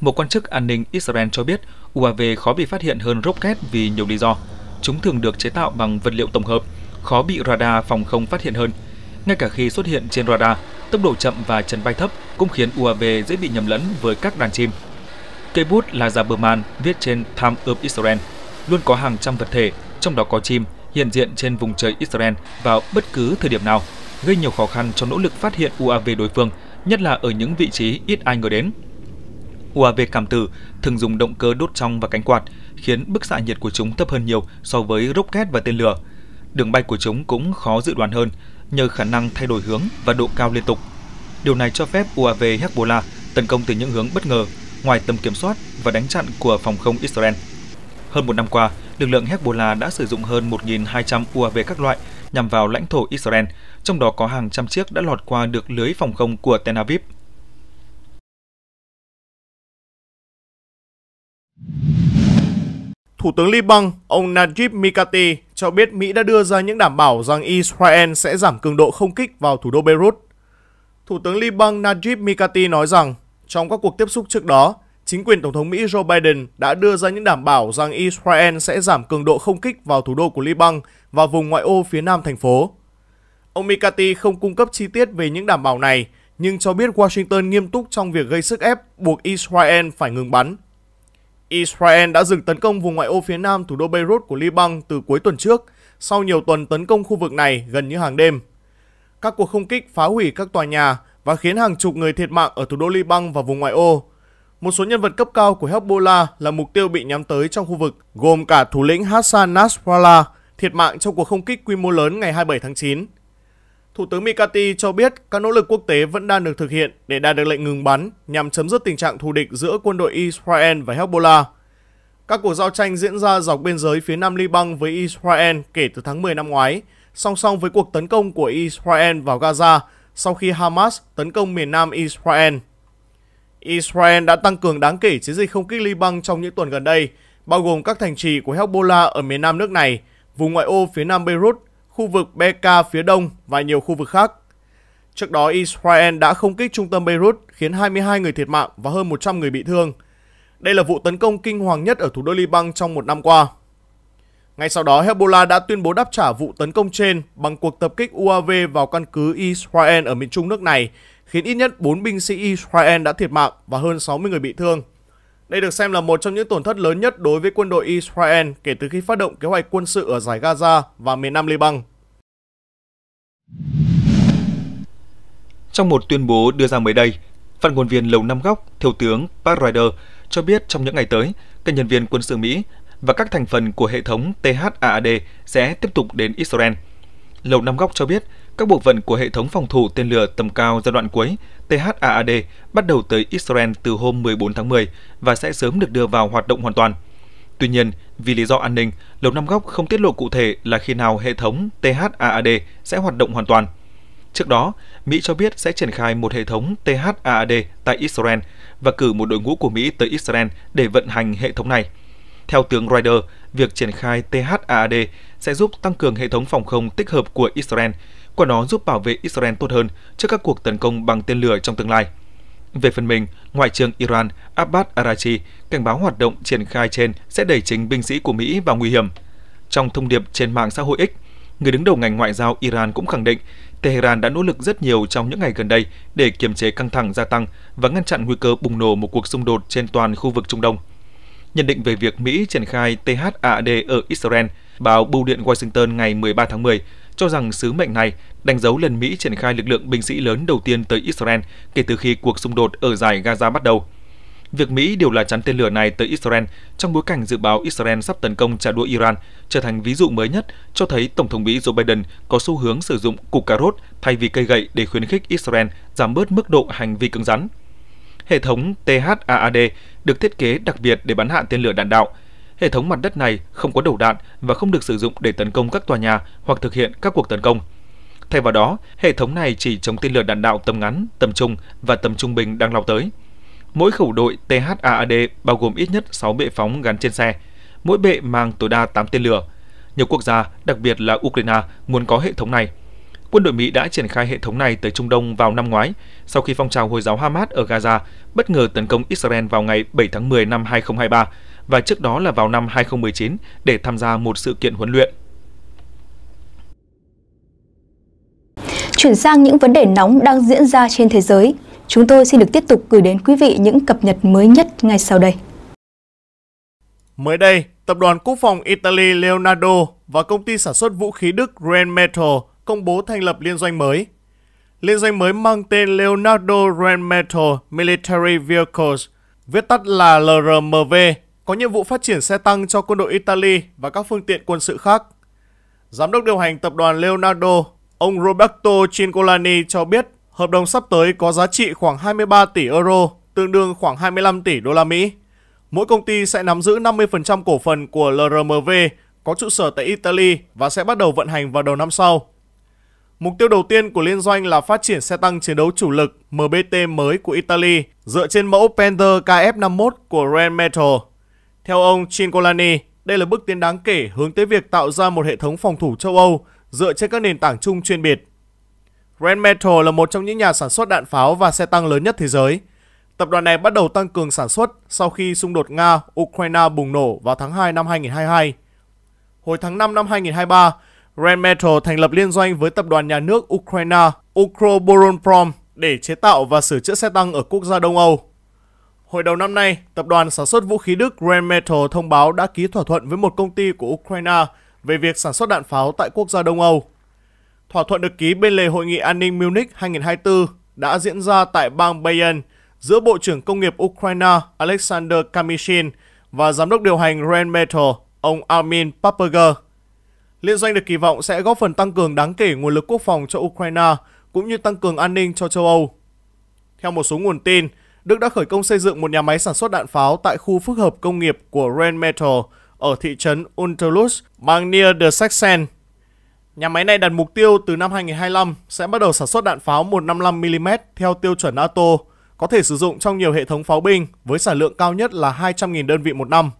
Một quan chức an ninh Israel cho biết UAV khó bị phát hiện hơn rocket vì nhiều lý do. Chúng thường được chế tạo bằng vật liệu tổng hợp, khó bị radar phòng không phát hiện hơn. Ngay cả khi xuất hiện trên radar, tốc độ chậm và chân bay thấp cũng khiến UAV dễ bị nhầm lẫn với các đàn chim. Cây bút là Zaberman viết trên Time of Israel luôn có hàng trăm vật thể, trong đó có chim, hiện diện trên vùng trời Israel vào bất cứ thời điểm nào gây nhiều khó khăn cho nỗ lực phát hiện UAV đối phương, nhất là ở những vị trí ít ai ngờ đến. UAV cảm tử thường dùng động cơ đốt trong và cánh quạt, khiến bức xạ nhiệt của chúng thấp hơn nhiều so với rocket và tên lửa. Đường bay của chúng cũng khó dự đoán hơn nhờ khả năng thay đổi hướng và độ cao liên tục. Điều này cho phép UAV Hezbollah tấn công từ những hướng bất ngờ, ngoài tầm kiểm soát và đánh chặn của phòng không Israel. Hơn một năm qua, lực lượng Hezbollah đã sử dụng hơn 1.200 UAV các loại nhằm vào lãnh thổ Israel, trong đó có hàng trăm chiếc đã lọt qua được lưới phòng không của Tel Aviv. Thủ tướng Liban, ông Najib Mikati, cho biết Mỹ đã đưa ra những đảm bảo rằng Israel sẽ giảm cường độ không kích vào thủ đô Beirut. Thủ tướng Liban Najib Mikati nói rằng, trong các cuộc tiếp xúc trước đó, chính quyền Tổng thống Mỹ Joe Biden đã đưa ra những đảm bảo rằng Israel sẽ giảm cường độ không kích vào thủ đô của Liban và vùng ngoại ô phía nam thành phố. Ông Mikati không cung cấp chi tiết về những đảm bảo này, nhưng cho biết Washington nghiêm túc trong việc gây sức ép buộc Israel phải ngừng bắn. Israel đã dừng tấn công vùng ngoại ô phía nam thủ đô Beirut của Liban từ cuối tuần trước, sau nhiều tuần tấn công khu vực này gần như hàng đêm. Các cuộc không kích phá hủy các tòa nhà và khiến hàng chục người thiệt mạng ở thủ đô Liban và vùng ngoại ô, một số nhân vật cấp cao của Hezbollah là mục tiêu bị nhắm tới trong khu vực, gồm cả thủ lĩnh Hassan Nasrallah thiệt mạng trong cuộc không kích quy mô lớn ngày 27 tháng 9. Thủ tướng Mikati cho biết các nỗ lực quốc tế vẫn đang được thực hiện để đạt được lệnh ngừng bắn nhằm chấm dứt tình trạng thù địch giữa quân đội Israel và Hezbollah. Các cuộc giao tranh diễn ra dọc biên giới phía nam Liban với Israel kể từ tháng 10 năm ngoái, song song với cuộc tấn công của Israel vào Gaza sau khi Hamas tấn công miền nam Israel. Israel đã tăng cường đáng kể chiến dịch không kích Liban trong những tuần gần đây, bao gồm các thành trì của Hezbollah ở miền nam nước này, vùng ngoại ô phía nam Beirut, khu vực Beka phía đông và nhiều khu vực khác. Trước đó, Israel đã không kích trung tâm Beirut khiến 22 người thiệt mạng và hơn 100 người bị thương. Đây là vụ tấn công kinh hoàng nhất ở thủ đô Liban trong một năm qua. Ngay sau đó, Hezbollah đã tuyên bố đáp trả vụ tấn công trên bằng cuộc tập kích UAV vào căn cứ Israel ở miền trung nước này khiến ít nhất 4 binh sĩ Israel đã thiệt mạng và hơn 60 người bị thương. Đây được xem là một trong những tổn thất lớn nhất đối với quân đội Israel kể từ khi phát động kế hoạch quân sự ở giải Gaza và miền Nam Liban. Trong một tuyên bố đưa ra mới đây, phát ngôn viên Lầu Năm Góc, Thiếu tướng Pat Ryder cho biết trong những ngày tới, các nhân viên quân sự Mỹ và các thành phần của hệ thống THAAD sẽ tiếp tục đến Israel. Lầu Năm Góc cho biết các bộ phận của hệ thống phòng thủ tên lửa tầm cao giai đoạn cuối THAAD bắt đầu tới Israel từ hôm 14 tháng 10 và sẽ sớm được đưa vào hoạt động hoàn toàn. Tuy nhiên, vì lý do an ninh, Lầu Năm Góc không tiết lộ cụ thể là khi nào hệ thống THAAD sẽ hoạt động hoàn toàn. Trước đó, Mỹ cho biết sẽ triển khai một hệ thống THAAD tại Israel và cử một đội ngũ của Mỹ tới Israel để vận hành hệ thống này. Theo tướng Ryder, việc triển khai THAAD sẽ giúp tăng cường hệ thống phòng không tích hợp của Israel qua đó giúp bảo vệ Israel tốt hơn trước các cuộc tấn công bằng tên lửa trong tương lai. Về phần mình, Ngoại trưởng Iran Abbas Arachi cảnh báo hoạt động triển khai trên sẽ đẩy chính binh sĩ của Mỹ vào nguy hiểm. Trong thông điệp trên mạng xã hội X, người đứng đầu ngành ngoại giao Iran cũng khẳng định Tehran đã nỗ lực rất nhiều trong những ngày gần đây để kiềm chế căng thẳng gia tăng và ngăn chặn nguy cơ bùng nổ một cuộc xung đột trên toàn khu vực Trung Đông. Nhận định về việc Mỹ triển khai THAAD ở Israel, báo Bưu điện Washington ngày 13 tháng 10 cho rằng sứ mệnh này đánh dấu lần Mỹ triển khai lực lượng binh sĩ lớn đầu tiên tới Israel kể từ khi cuộc xung đột ở giải Gaza bắt đầu. Việc Mỹ điều là chắn tên lửa này tới Israel trong bối cảnh dự báo Israel sắp tấn công trả đũa Iran trở thành ví dụ mới nhất cho thấy Tổng thống Mỹ Joe Biden có xu hướng sử dụng củ cà rốt thay vì cây gậy để khuyến khích Israel giảm bớt mức độ hành vi cứng rắn. Hệ thống THAAD được thiết kế đặc biệt để bắn hạ tên lửa đạn đạo – hệ thống mặt đất này không có đầu đạn và không được sử dụng để tấn công các tòa nhà hoặc thực hiện các cuộc tấn công. Thay vào đó, hệ thống này chỉ chống tên lửa đạn đạo tầm ngắn, tầm trung và tầm trung bình đang lao tới. Mỗi khẩu đội THAAD bao gồm ít nhất 6 bệ phóng gắn trên xe. Mỗi bệ mang tối đa 8 tên lửa. Nhiều quốc gia, đặc biệt là Ukraine, muốn có hệ thống này. Quân đội Mỹ đã triển khai hệ thống này tới Trung Đông vào năm ngoái, sau khi phong trào Hồi giáo Hamas ở Gaza bất ngờ tấn công Israel vào ngày 7 tháng 10 năm 2023, và trước đó là vào năm 2019 để tham gia một sự kiện huấn luyện. Chuyển sang những vấn đề nóng đang diễn ra trên thế giới, chúng tôi xin được tiếp tục gửi đến quý vị những cập nhật mới nhất ngay sau đây. Mới đây, Tập đoàn Quốc phòng Italy Leonardo và công ty sản xuất vũ khí Đức Rheinmetall công bố thành lập liên doanh mới. Liên doanh mới mang tên Leonardo Rheinmetall Military Vehicles, viết tắt là LRMV, có nhiệm vụ phát triển xe tăng cho quân đội Italy và các phương tiện quân sự khác. Giám đốc điều hành tập đoàn Leonardo, ông Roberto Cincolani cho biết hợp đồng sắp tới có giá trị khoảng 23 tỷ euro, tương đương khoảng 25 tỷ đô la Mỹ. Mỗi công ty sẽ nắm giữ 50% cổ phần của LRMV có trụ sở tại Italy và sẽ bắt đầu vận hành vào đầu năm sau. Mục tiêu đầu tiên của liên doanh là phát triển xe tăng chiến đấu chủ lực MBT mới của Italy dựa trên mẫu Panther KF-51 của Rheinmetall. Theo ông Cingolani, đây là bước tiến đáng kể hướng tới việc tạo ra một hệ thống phòng thủ châu Âu dựa trên các nền tảng chung chuyên biệt. Rheinmetall là một trong những nhà sản xuất đạn pháo và xe tăng lớn nhất thế giới. Tập đoàn này bắt đầu tăng cường sản xuất sau khi xung đột Nga-Ukraine bùng nổ vào tháng 2 năm 2022. Hồi tháng 5 năm 2023, Rheinmetall thành lập liên doanh với tập đoàn nhà nước Ukraine Ukroboronprom để chế tạo và sửa chữa xe tăng ở quốc gia Đông Âu. Hồi đầu năm nay, tập đoàn sản xuất vũ khí Đức Rheinmetall thông báo đã ký thỏa thuận với một công ty của Ukraine về việc sản xuất đạn pháo tại quốc gia Đông Âu. Thỏa thuận được ký bên lề Hội nghị An ninh Munich 2024 đã diễn ra tại bang Bayern giữa Bộ trưởng Công nghiệp Ukraine Alexander Kamishin và Giám đốc điều hành Rheinmetall ông Armin Papperger. Liên doanh được kỳ vọng sẽ góp phần tăng cường đáng kể nguồn lực quốc phòng cho Ukraine cũng như tăng cường an ninh cho châu Âu. Theo một số nguồn tin, Đức đã khởi công xây dựng một nhà máy sản xuất đạn pháo tại khu phức hợp công nghiệp của Rheinmetall ở thị trấn Unterlüß, bang Nieder de Sachsen. Nhà máy này đặt mục tiêu từ năm 2025 sẽ bắt đầu sản xuất đạn pháo 155mm theo tiêu chuẩn NATO, có thể sử dụng trong nhiều hệ thống pháo binh với sản lượng cao nhất là 200.000 đơn vị một năm.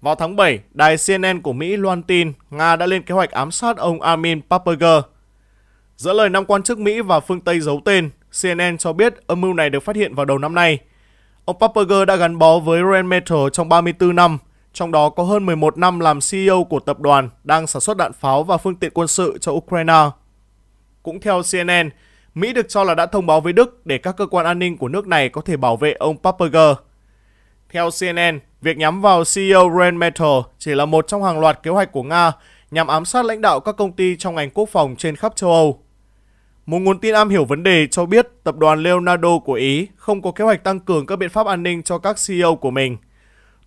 Vào tháng 7, đài CNN của Mỹ loan tin Nga đã lên kế hoạch ám sát ông Armin Papperger. Giữa lời năm quan chức Mỹ và phương Tây giấu tên, CNN cho biết âm mưu này được phát hiện vào đầu năm nay. Ông Papperger đã gắn bó với Rheinmetall trong 34 năm, trong đó có hơn 11 năm làm CEO của tập đoàn đang sản xuất đạn pháo và phương tiện quân sự cho Ukraine. Cũng theo CNN, Mỹ được cho là đã thông báo với Đức để các cơ quan an ninh của nước này có thể bảo vệ ông Papperger. Theo CNN, việc nhắm vào CEO Rheinmetall chỉ là một trong hàng loạt kế hoạch của Nga nhằm ám sát lãnh đạo các công ty trong ngành quốc phòng trên khắp châu Âu. Một nguồn tin am hiểu vấn đề cho biết tập đoàn Leonardo của Ý không có kế hoạch tăng cường các biện pháp an ninh cho các CEO của mình.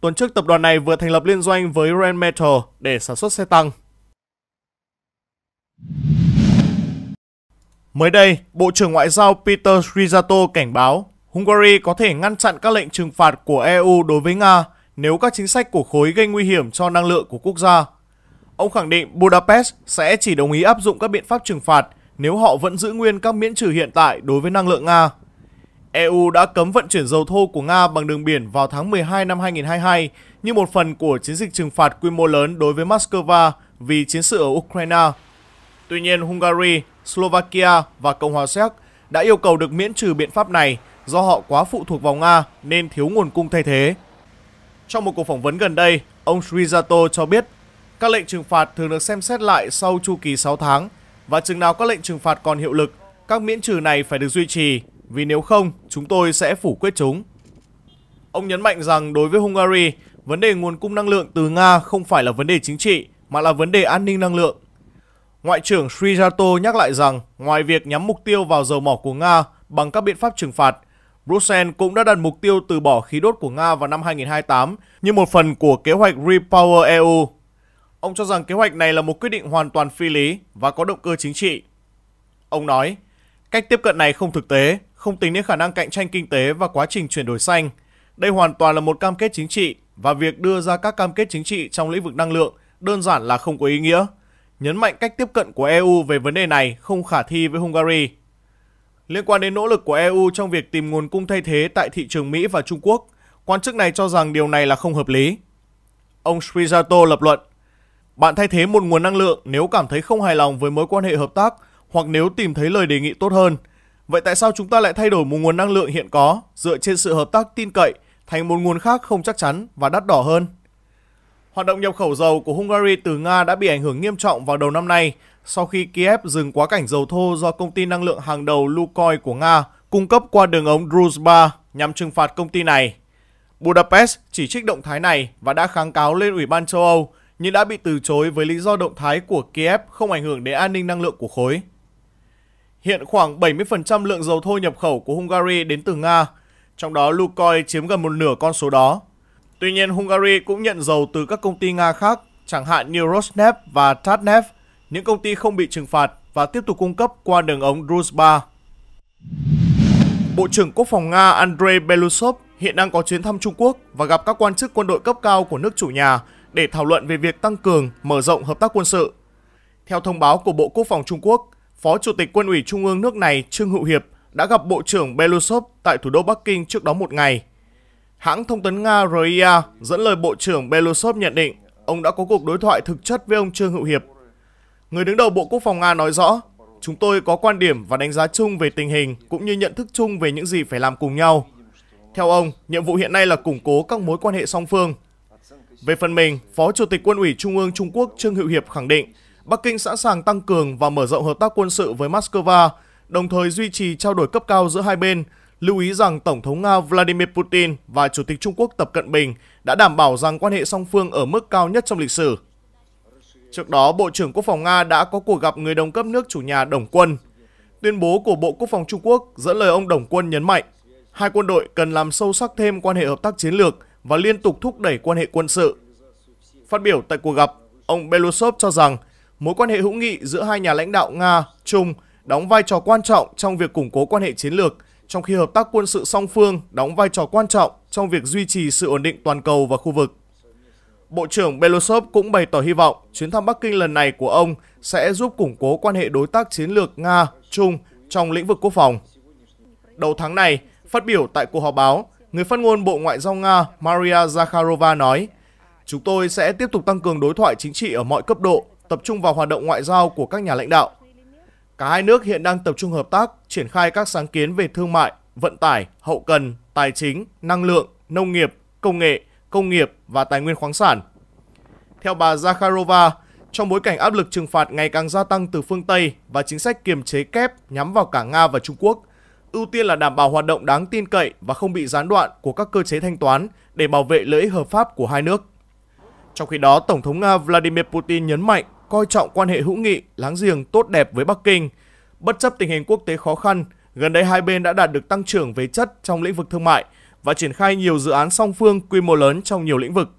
Tuần trước tập đoàn này vừa thành lập liên doanh với Rheinmetall để sản xuất xe tăng. Mới đây, Bộ trưởng Ngoại giao Peter Rizato cảnh báo Hungary có thể ngăn chặn các lệnh trừng phạt của EU đối với Nga nếu các chính sách của khối gây nguy hiểm cho năng lượng của quốc gia. Ông khẳng định Budapest sẽ chỉ đồng ý áp dụng các biện pháp trừng phạt nếu họ vẫn giữ nguyên các miễn trừ hiện tại đối với năng lượng Nga. EU đã cấm vận chuyển dầu thô của Nga bằng đường biển vào tháng 12 năm 2022 như một phần của chiến dịch trừng phạt quy mô lớn đối với Moscow vì chiến sự ở Ukraine. Tuy nhiên, Hungary, Slovakia và Cộng hòa Séc đã yêu cầu được miễn trừ biện pháp này do họ quá phụ thuộc vào Nga nên thiếu nguồn cung thay thế. Trong một cuộc phỏng vấn gần đây, ông Srizato cho biết các lệnh trừng phạt thường được xem xét lại sau chu kỳ 6 tháng và chừng nào các lệnh trừng phạt còn hiệu lực, các miễn trừ này phải được duy trì, vì nếu không, chúng tôi sẽ phủ quyết chúng. Ông nhấn mạnh rằng đối với Hungary, vấn đề nguồn cung năng lượng từ Nga không phải là vấn đề chính trị, mà là vấn đề an ninh năng lượng. Ngoại trưởng Srijato nhắc lại rằng, ngoài việc nhắm mục tiêu vào dầu mỏ của Nga bằng các biện pháp trừng phạt, Brussels cũng đã đặt mục tiêu từ bỏ khí đốt của Nga vào năm 2028 như một phần của kế hoạch Repower EU Ông cho rằng kế hoạch này là một quyết định hoàn toàn phi lý và có động cơ chính trị. Ông nói, cách tiếp cận này không thực tế, không tính đến khả năng cạnh tranh kinh tế và quá trình chuyển đổi xanh. Đây hoàn toàn là một cam kết chính trị và việc đưa ra các cam kết chính trị trong lĩnh vực năng lượng đơn giản là không có ý nghĩa. Nhấn mạnh cách tiếp cận của EU về vấn đề này không khả thi với Hungary. Liên quan đến nỗ lực của EU trong việc tìm nguồn cung thay thế tại thị trường Mỹ và Trung Quốc, quan chức này cho rằng điều này là không hợp lý. Ông Srijato lập luận, bạn thay thế một nguồn năng lượng nếu cảm thấy không hài lòng với mối quan hệ hợp tác hoặc nếu tìm thấy lời đề nghị tốt hơn. Vậy tại sao chúng ta lại thay đổi một nguồn năng lượng hiện có dựa trên sự hợp tác tin cậy thành một nguồn khác không chắc chắn và đắt đỏ hơn? Hoạt động nhập khẩu dầu của Hungary từ Nga đã bị ảnh hưởng nghiêm trọng vào đầu năm nay sau khi Kiev dừng quá cảnh dầu thô do công ty năng lượng hàng đầu Lukoil của Nga cung cấp qua đường ống Druzhba nhằm trừng phạt công ty này. Budapest chỉ trích động thái này và đã kháng cáo lên Ủy ban châu Âu nhưng đã bị từ chối với lý do động thái của Kiev không ảnh hưởng đến an ninh năng lượng của khối. Hiện khoảng 70% lượng dầu thô nhập khẩu của Hungary đến từ Nga, trong đó Lukoil chiếm gần một nửa con số đó. Tuy nhiên, Hungary cũng nhận dầu từ các công ty Nga khác, chẳng hạn như Rosneft và Tatneft, những công ty không bị trừng phạt và tiếp tục cung cấp qua đường ống Druzhba. Bộ trưởng Quốc phòng Nga Andrei Belousov hiện đang có chuyến thăm Trung Quốc và gặp các quan chức quân đội cấp cao của nước chủ nhà để thảo luận về việc tăng cường, mở rộng hợp tác quân sự. Theo thông báo của Bộ Quốc phòng Trung Quốc, Phó Chủ tịch Quân ủy Trung ương nước này Trương Hữu Hiệp đã gặp Bộ trưởng Belousov tại thủ đô Bắc Kinh trước đó một ngày. Hãng thông tấn Nga RIA dẫn lời Bộ trưởng Belousov nhận định ông đã có cuộc đối thoại thực chất với ông Trương Hữu Hiệp. Người đứng đầu Bộ Quốc phòng Nga nói rõ, chúng tôi có quan điểm và đánh giá chung về tình hình cũng như nhận thức chung về những gì phải làm cùng nhau. Theo ông, nhiệm vụ hiện nay là củng cố các mối quan hệ song phương, về phần mình, Phó Chủ tịch Quân ủy Trung ương Trung Quốc Trương Hữu Hiệp khẳng định Bắc Kinh sẵn sàng tăng cường và mở rộng hợp tác quân sự với Moscow, đồng thời duy trì trao đổi cấp cao giữa hai bên, lưu ý rằng Tổng thống Nga Vladimir Putin và Chủ tịch Trung Quốc Tập Cận Bình đã đảm bảo rằng quan hệ song phương ở mức cao nhất trong lịch sử. Trước đó, Bộ trưởng Quốc phòng Nga đã có cuộc gặp người đồng cấp nước chủ nhà Đồng Quân. Tuyên bố của Bộ Quốc phòng Trung Quốc dẫn lời ông Đồng Quân nhấn mạnh, hai quân đội cần làm sâu sắc thêm quan hệ hợp tác chiến lược và liên tục thúc đẩy quan hệ quân sự. Phát biểu tại cuộc gặp, ông Belousov cho rằng mối quan hệ hữu nghị giữa hai nhà lãnh đạo Nga, Trung đóng vai trò quan trọng trong việc củng cố quan hệ chiến lược, trong khi hợp tác quân sự song phương đóng vai trò quan trọng trong việc duy trì sự ổn định toàn cầu và khu vực. Bộ trưởng Belousov cũng bày tỏ hy vọng chuyến thăm Bắc Kinh lần này của ông sẽ giúp củng cố quan hệ đối tác chiến lược Nga-Trung trong lĩnh vực quốc phòng. Đầu tháng này, phát biểu tại cuộc họp báo, người phát ngôn Bộ Ngoại giao Nga Maria Zakharova nói, Chúng tôi sẽ tiếp tục tăng cường đối thoại chính trị ở mọi cấp độ, tập trung vào hoạt động ngoại giao của các nhà lãnh đạo. Cả hai nước hiện đang tập trung hợp tác, triển khai các sáng kiến về thương mại, vận tải, hậu cần, tài chính, năng lượng, nông nghiệp, công nghệ, công nghiệp và tài nguyên khoáng sản. Theo bà Zakharova, trong bối cảnh áp lực trừng phạt ngày càng gia tăng từ phương Tây và chính sách kiềm chế kép nhắm vào cả Nga và Trung Quốc – ưu tiên là đảm bảo hoạt động đáng tin cậy và không bị gián đoạn của các cơ chế thanh toán để bảo vệ lợi ích hợp pháp của hai nước. Trong khi đó, Tổng thống Nga Vladimir Putin nhấn mạnh coi trọng quan hệ hữu nghị, láng giềng tốt đẹp với Bắc Kinh. Bất chấp tình hình quốc tế khó khăn, gần đây hai bên đã đạt được tăng trưởng về chất trong lĩnh vực thương mại và triển khai nhiều dự án song phương quy mô lớn trong nhiều lĩnh vực.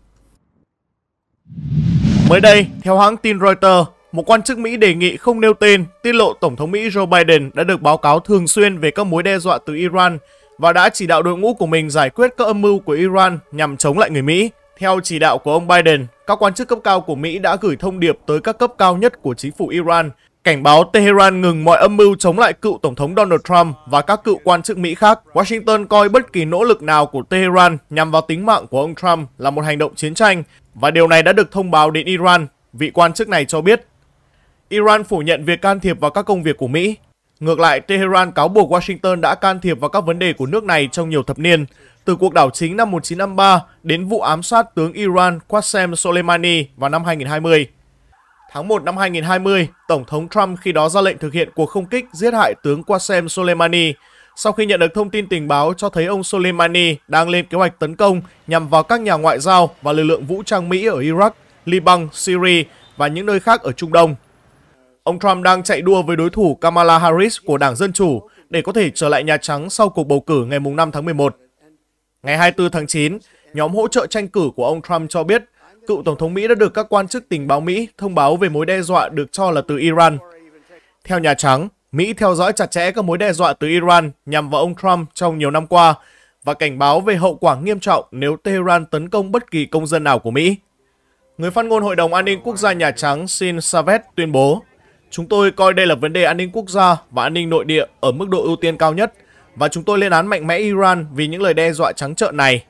Mới đây, theo hãng tin Reuters, một quan chức Mỹ đề nghị không nêu tên tiết lộ Tổng thống Mỹ Joe Biden đã được báo cáo thường xuyên về các mối đe dọa từ Iran và đã chỉ đạo đội ngũ của mình giải quyết các âm mưu của Iran nhằm chống lại người Mỹ. Theo chỉ đạo của ông Biden, các quan chức cấp cao của Mỹ đã gửi thông điệp tới các cấp cao nhất của chính phủ Iran cảnh báo Tehran ngừng mọi âm mưu chống lại cựu Tổng thống Donald Trump và các cựu quan chức Mỹ khác. Washington coi bất kỳ nỗ lực nào của Tehran nhằm vào tính mạng của ông Trump là một hành động chiến tranh và điều này đã được thông báo đến Iran. Vị quan chức này cho biết Iran phủ nhận việc can thiệp vào các công việc của Mỹ. Ngược lại, Tehran cáo buộc Washington đã can thiệp vào các vấn đề của nước này trong nhiều thập niên, từ cuộc đảo chính năm 1953 đến vụ ám sát tướng Iran Qasem Soleimani vào năm 2020. Tháng 1 năm 2020, Tổng thống Trump khi đó ra lệnh thực hiện cuộc không kích giết hại tướng Qasem Soleimani sau khi nhận được thông tin tình báo cho thấy ông Soleimani đang lên kế hoạch tấn công nhằm vào các nhà ngoại giao và lực lượng vũ trang Mỹ ở Iraq, Liban, Syria và những nơi khác ở Trung Đông. Ông Trump đang chạy đua với đối thủ Kamala Harris của Đảng Dân Chủ để có thể trở lại Nhà Trắng sau cuộc bầu cử ngày 5 tháng 11. Ngày 24 tháng 9, nhóm hỗ trợ tranh cử của ông Trump cho biết cựu Tổng thống Mỹ đã được các quan chức tình báo Mỹ thông báo về mối đe dọa được cho là từ Iran. Theo Nhà Trắng, Mỹ theo dõi chặt chẽ các mối đe dọa từ Iran nhằm vào ông Trump trong nhiều năm qua và cảnh báo về hậu quả nghiêm trọng nếu Tehran tấn công bất kỳ công dân nào của Mỹ. Người phát ngôn Hội đồng An ninh Quốc gia Nhà Trắng Sin Savet tuyên bố Chúng tôi coi đây là vấn đề an ninh quốc gia và an ninh nội địa ở mức độ ưu tiên cao nhất và chúng tôi lên án mạnh mẽ Iran vì những lời đe dọa trắng trợn này.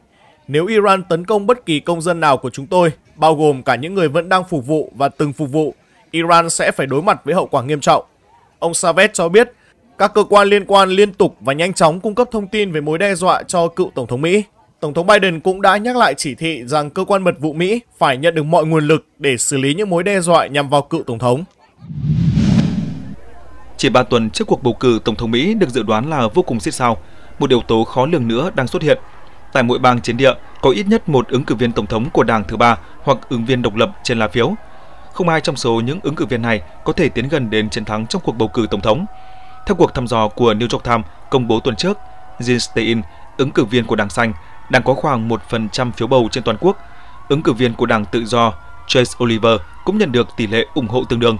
Nếu Iran tấn công bất kỳ công dân nào của chúng tôi, bao gồm cả những người vẫn đang phục vụ và từng phục vụ, Iran sẽ phải đối mặt với hậu quả nghiêm trọng. Ông Savet cho biết, các cơ quan liên quan liên tục và nhanh chóng cung cấp thông tin về mối đe dọa cho cựu Tổng thống Mỹ. Tổng thống Biden cũng đã nhắc lại chỉ thị rằng cơ quan mật vụ Mỹ phải nhận được mọi nguồn lực để xử lý những mối đe dọa nhằm vào cựu Tổng thống. Chỉ 3 tuần trước cuộc bầu cử Tổng thống Mỹ được dự đoán là vô cùng xích sao, một yếu tố khó lường nữa đang xuất hiện. Tại mỗi bang chiến địa có ít nhất một ứng cử viên tổng thống của đảng thứ ba hoặc ứng viên độc lập trên lá phiếu. Không ai trong số những ứng cử viên này có thể tiến gần đến chiến thắng trong cuộc bầu cử tổng thống. Theo cuộc thăm dò của New York Times công bố tuần trước, Jim Stein, ứng cử viên của Đảng Xanh, đang có khoảng 1% phiếu bầu trên toàn quốc. Ứng cử viên của Đảng Tự do Chase Oliver cũng nhận được tỷ lệ ủng hộ tương đương.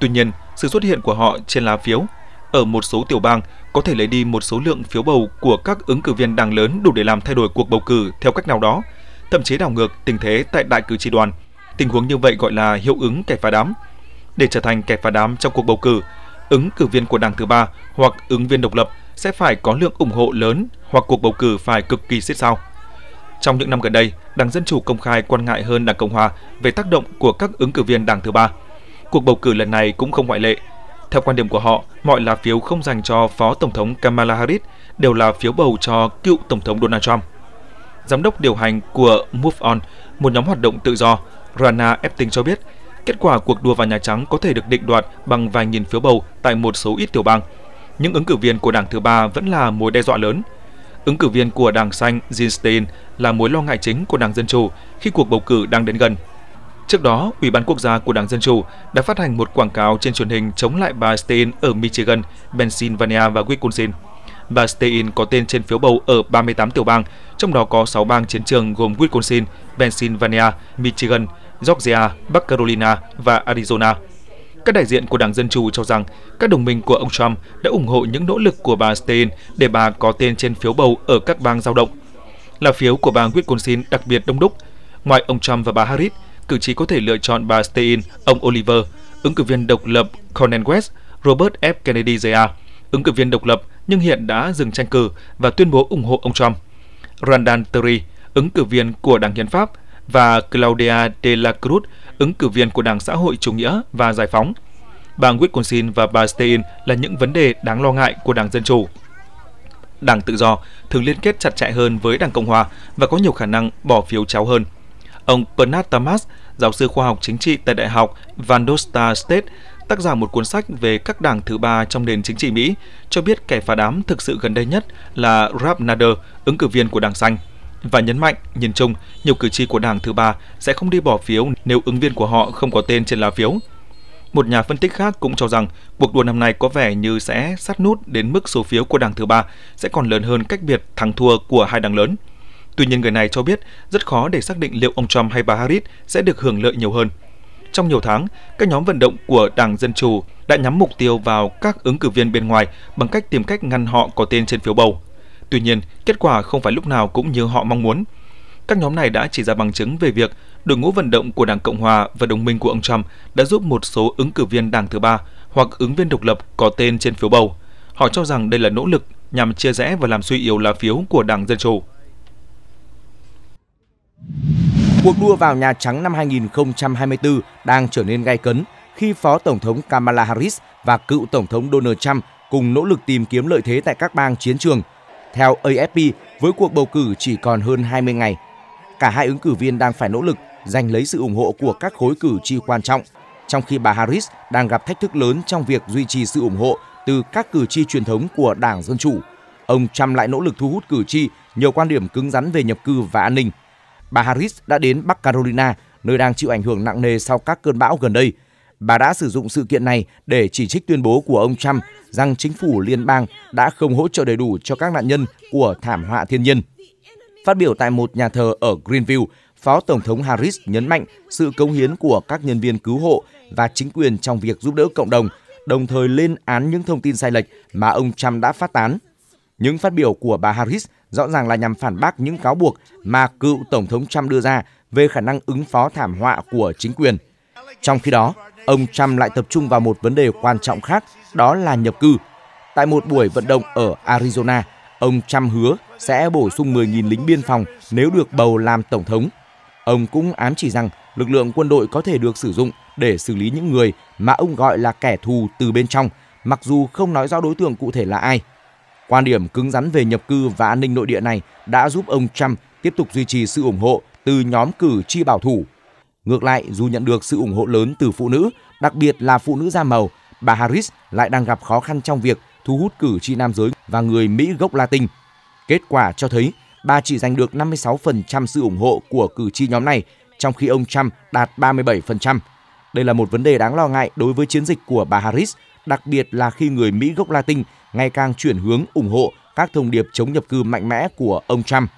Tuy nhiên, sự xuất hiện của họ trên lá phiếu ở một số tiểu bang có thể lấy đi một số lượng phiếu bầu của các ứng cử viên đảng lớn đủ để làm thay đổi cuộc bầu cử theo cách nào đó, thậm chí đảo ngược tình thế tại đại cử tri đoàn. Tình huống như vậy gọi là hiệu ứng kẻ phá đám. Để trở thành kẻ phá đám trong cuộc bầu cử, ứng cử viên của đảng thứ ba hoặc ứng viên độc lập sẽ phải có lượng ủng hộ lớn hoặc cuộc bầu cử phải cực kỳ siết sao. Trong những năm gần đây, Đảng Dân Chủ công khai quan ngại hơn Đảng Cộng Hòa về tác động của các ứng cử viên đảng thứ ba – cuộc bầu cử lần này cũng không ngoại lệ. Theo quan điểm của họ, mọi lá phiếu không dành cho Phó Tổng thống Kamala Harris đều là phiếu bầu cho cựu Tổng thống Donald Trump. Giám đốc điều hành của Move On, một nhóm hoạt động tự do, Rana Epting cho biết, kết quả cuộc đua vào Nhà Trắng có thể được định đoạt bằng vài nghìn phiếu bầu tại một số ít tiểu bang. Những ứng cử viên của đảng thứ ba vẫn là mối đe dọa lớn. Ứng cử viên của đảng xanh Jim Stein là mối lo ngại chính của đảng Dân Chủ khi cuộc bầu cử đang đến gần. Trước đó, Ủy ban Quốc gia của Đảng Dân Chủ đã phát hành một quảng cáo trên truyền hình chống lại bà Stein ở Michigan, Pennsylvania và Wisconsin. Bà Stein có tên trên phiếu bầu ở 38 tiểu bang, trong đó có 6 bang chiến trường gồm Wisconsin, Pennsylvania, Michigan, Georgia, Bắc Carolina và Arizona. Các đại diện của Đảng Dân Chủ cho rằng các đồng minh của ông Trump đã ủng hộ những nỗ lực của bà Stein để bà có tên trên phiếu bầu ở các bang giao động. Là phiếu của bang Wisconsin đặc biệt đông đúc. Ngoài ông Trump và bà Harris, cử tri có thể lựa chọn bà Stein, ông Oliver, ứng cử viên độc lập Cornel West, Robert F. Kennedy Jr., ứng cử viên độc lập nhưng hiện đã dừng tranh cử và tuyên bố ủng hộ ông Trump. Randan Terry, ứng cử viên của Đảng Hiến pháp, và Claudia de la Cruz, ứng cử viên của Đảng Xã hội Chủ nghĩa và Giải phóng. Bang Wisconsin và bà Stein là những vấn đề đáng lo ngại của Đảng Dân Chủ. Đảng Tự do thường liên kết chặt chẽ hơn với Đảng Cộng Hòa và có nhiều khả năng bỏ phiếu chéo hơn. Ông Bernard Thomas, giáo sư khoa học chính trị tại Đại học Vandosta State, tác giả một cuốn sách về các đảng thứ ba trong nền chính trị Mỹ, cho biết kẻ phá đám thực sự gần đây nhất là Ralph Nader, ứng cử viên của Đảng Xanh và nhấn mạnh, nhìn chung, nhiều cử tri của đảng thứ ba sẽ không đi bỏ phiếu nếu ứng viên của họ không có tên trên lá phiếu. Một nhà phân tích khác cũng cho rằng cuộc đua năm nay có vẻ như sẽ sát nút đến mức số phiếu của đảng thứ ba sẽ còn lớn hơn cách biệt thắng thua của hai đảng lớn. Tuy nhiên người này cho biết rất khó để xác định liệu ông Trump hay bà Harris sẽ được hưởng lợi nhiều hơn. Trong nhiều tháng, các nhóm vận động của Đảng Dân Chủ đã nhắm mục tiêu vào các ứng cử viên bên ngoài bằng cách tìm cách ngăn họ có tên trên phiếu bầu. Tuy nhiên, kết quả không phải lúc nào cũng như họ mong muốn. Các nhóm này đã chỉ ra bằng chứng về việc đội ngũ vận động của Đảng Cộng Hòa và đồng minh của ông Trump đã giúp một số ứng cử viên đảng thứ ba hoặc ứng viên độc lập có tên trên phiếu bầu. Họ cho rằng đây là nỗ lực nhằm chia rẽ và làm suy yếu lá phiếu của Đảng Dân Chủ. Cuộc đua vào Nhà Trắng năm 2024 đang trở nên gay cấn khi Phó Tổng thống Kamala Harris và cựu Tổng thống Donald Trump cùng nỗ lực tìm kiếm lợi thế tại các bang chiến trường. Theo AFP, với cuộc bầu cử chỉ còn hơn 20 ngày, cả hai ứng cử viên đang phải nỗ lực giành lấy sự ủng hộ của các khối cử tri quan trọng, trong khi bà Harris đang gặp thách thức lớn trong việc duy trì sự ủng hộ từ các cử tri truyền thống của Đảng Dân Chủ. Ông Trump lại nỗ lực thu hút cử tri nhiều quan điểm cứng rắn về nhập cư và an ninh bà Harris đã đến Bắc Carolina, nơi đang chịu ảnh hưởng nặng nề sau các cơn bão gần đây. Bà đã sử dụng sự kiện này để chỉ trích tuyên bố của ông Trump rằng chính phủ liên bang đã không hỗ trợ đầy đủ cho các nạn nhân của thảm họa thiên nhiên. Phát biểu tại một nhà thờ ở Greenville, Phó Tổng thống Harris nhấn mạnh sự cống hiến của các nhân viên cứu hộ và chính quyền trong việc giúp đỡ cộng đồng, đồng thời lên án những thông tin sai lệch mà ông Trump đã phát tán. Những phát biểu của bà Harris rõ ràng là nhằm phản bác những cáo buộc mà cựu Tổng thống Trump đưa ra về khả năng ứng phó thảm họa của chính quyền. Trong khi đó, ông Trump lại tập trung vào một vấn đề quan trọng khác, đó là nhập cư. Tại một buổi vận động ở Arizona, ông Trump hứa sẽ bổ sung 10.000 lính biên phòng nếu được bầu làm Tổng thống. Ông cũng ám chỉ rằng lực lượng quân đội có thể được sử dụng để xử lý những người mà ông gọi là kẻ thù từ bên trong, mặc dù không nói rõ đối tượng cụ thể là ai – Quan điểm cứng rắn về nhập cư và an ninh nội địa này đã giúp ông Trump tiếp tục duy trì sự ủng hộ từ nhóm cử tri bảo thủ. Ngược lại, dù nhận được sự ủng hộ lớn từ phụ nữ, đặc biệt là phụ nữ da màu, bà Harris lại đang gặp khó khăn trong việc thu hút cử tri nam giới và người Mỹ gốc Latin. Kết quả cho thấy bà chỉ giành được 56% sự ủng hộ của cử tri nhóm này, trong khi ông Trump đạt 37%. Đây là một vấn đề đáng lo ngại đối với chiến dịch của bà Harris, đặc biệt là khi người Mỹ gốc Latin ngày càng chuyển hướng ủng hộ các thông điệp chống nhập cư mạnh mẽ của ông Trump.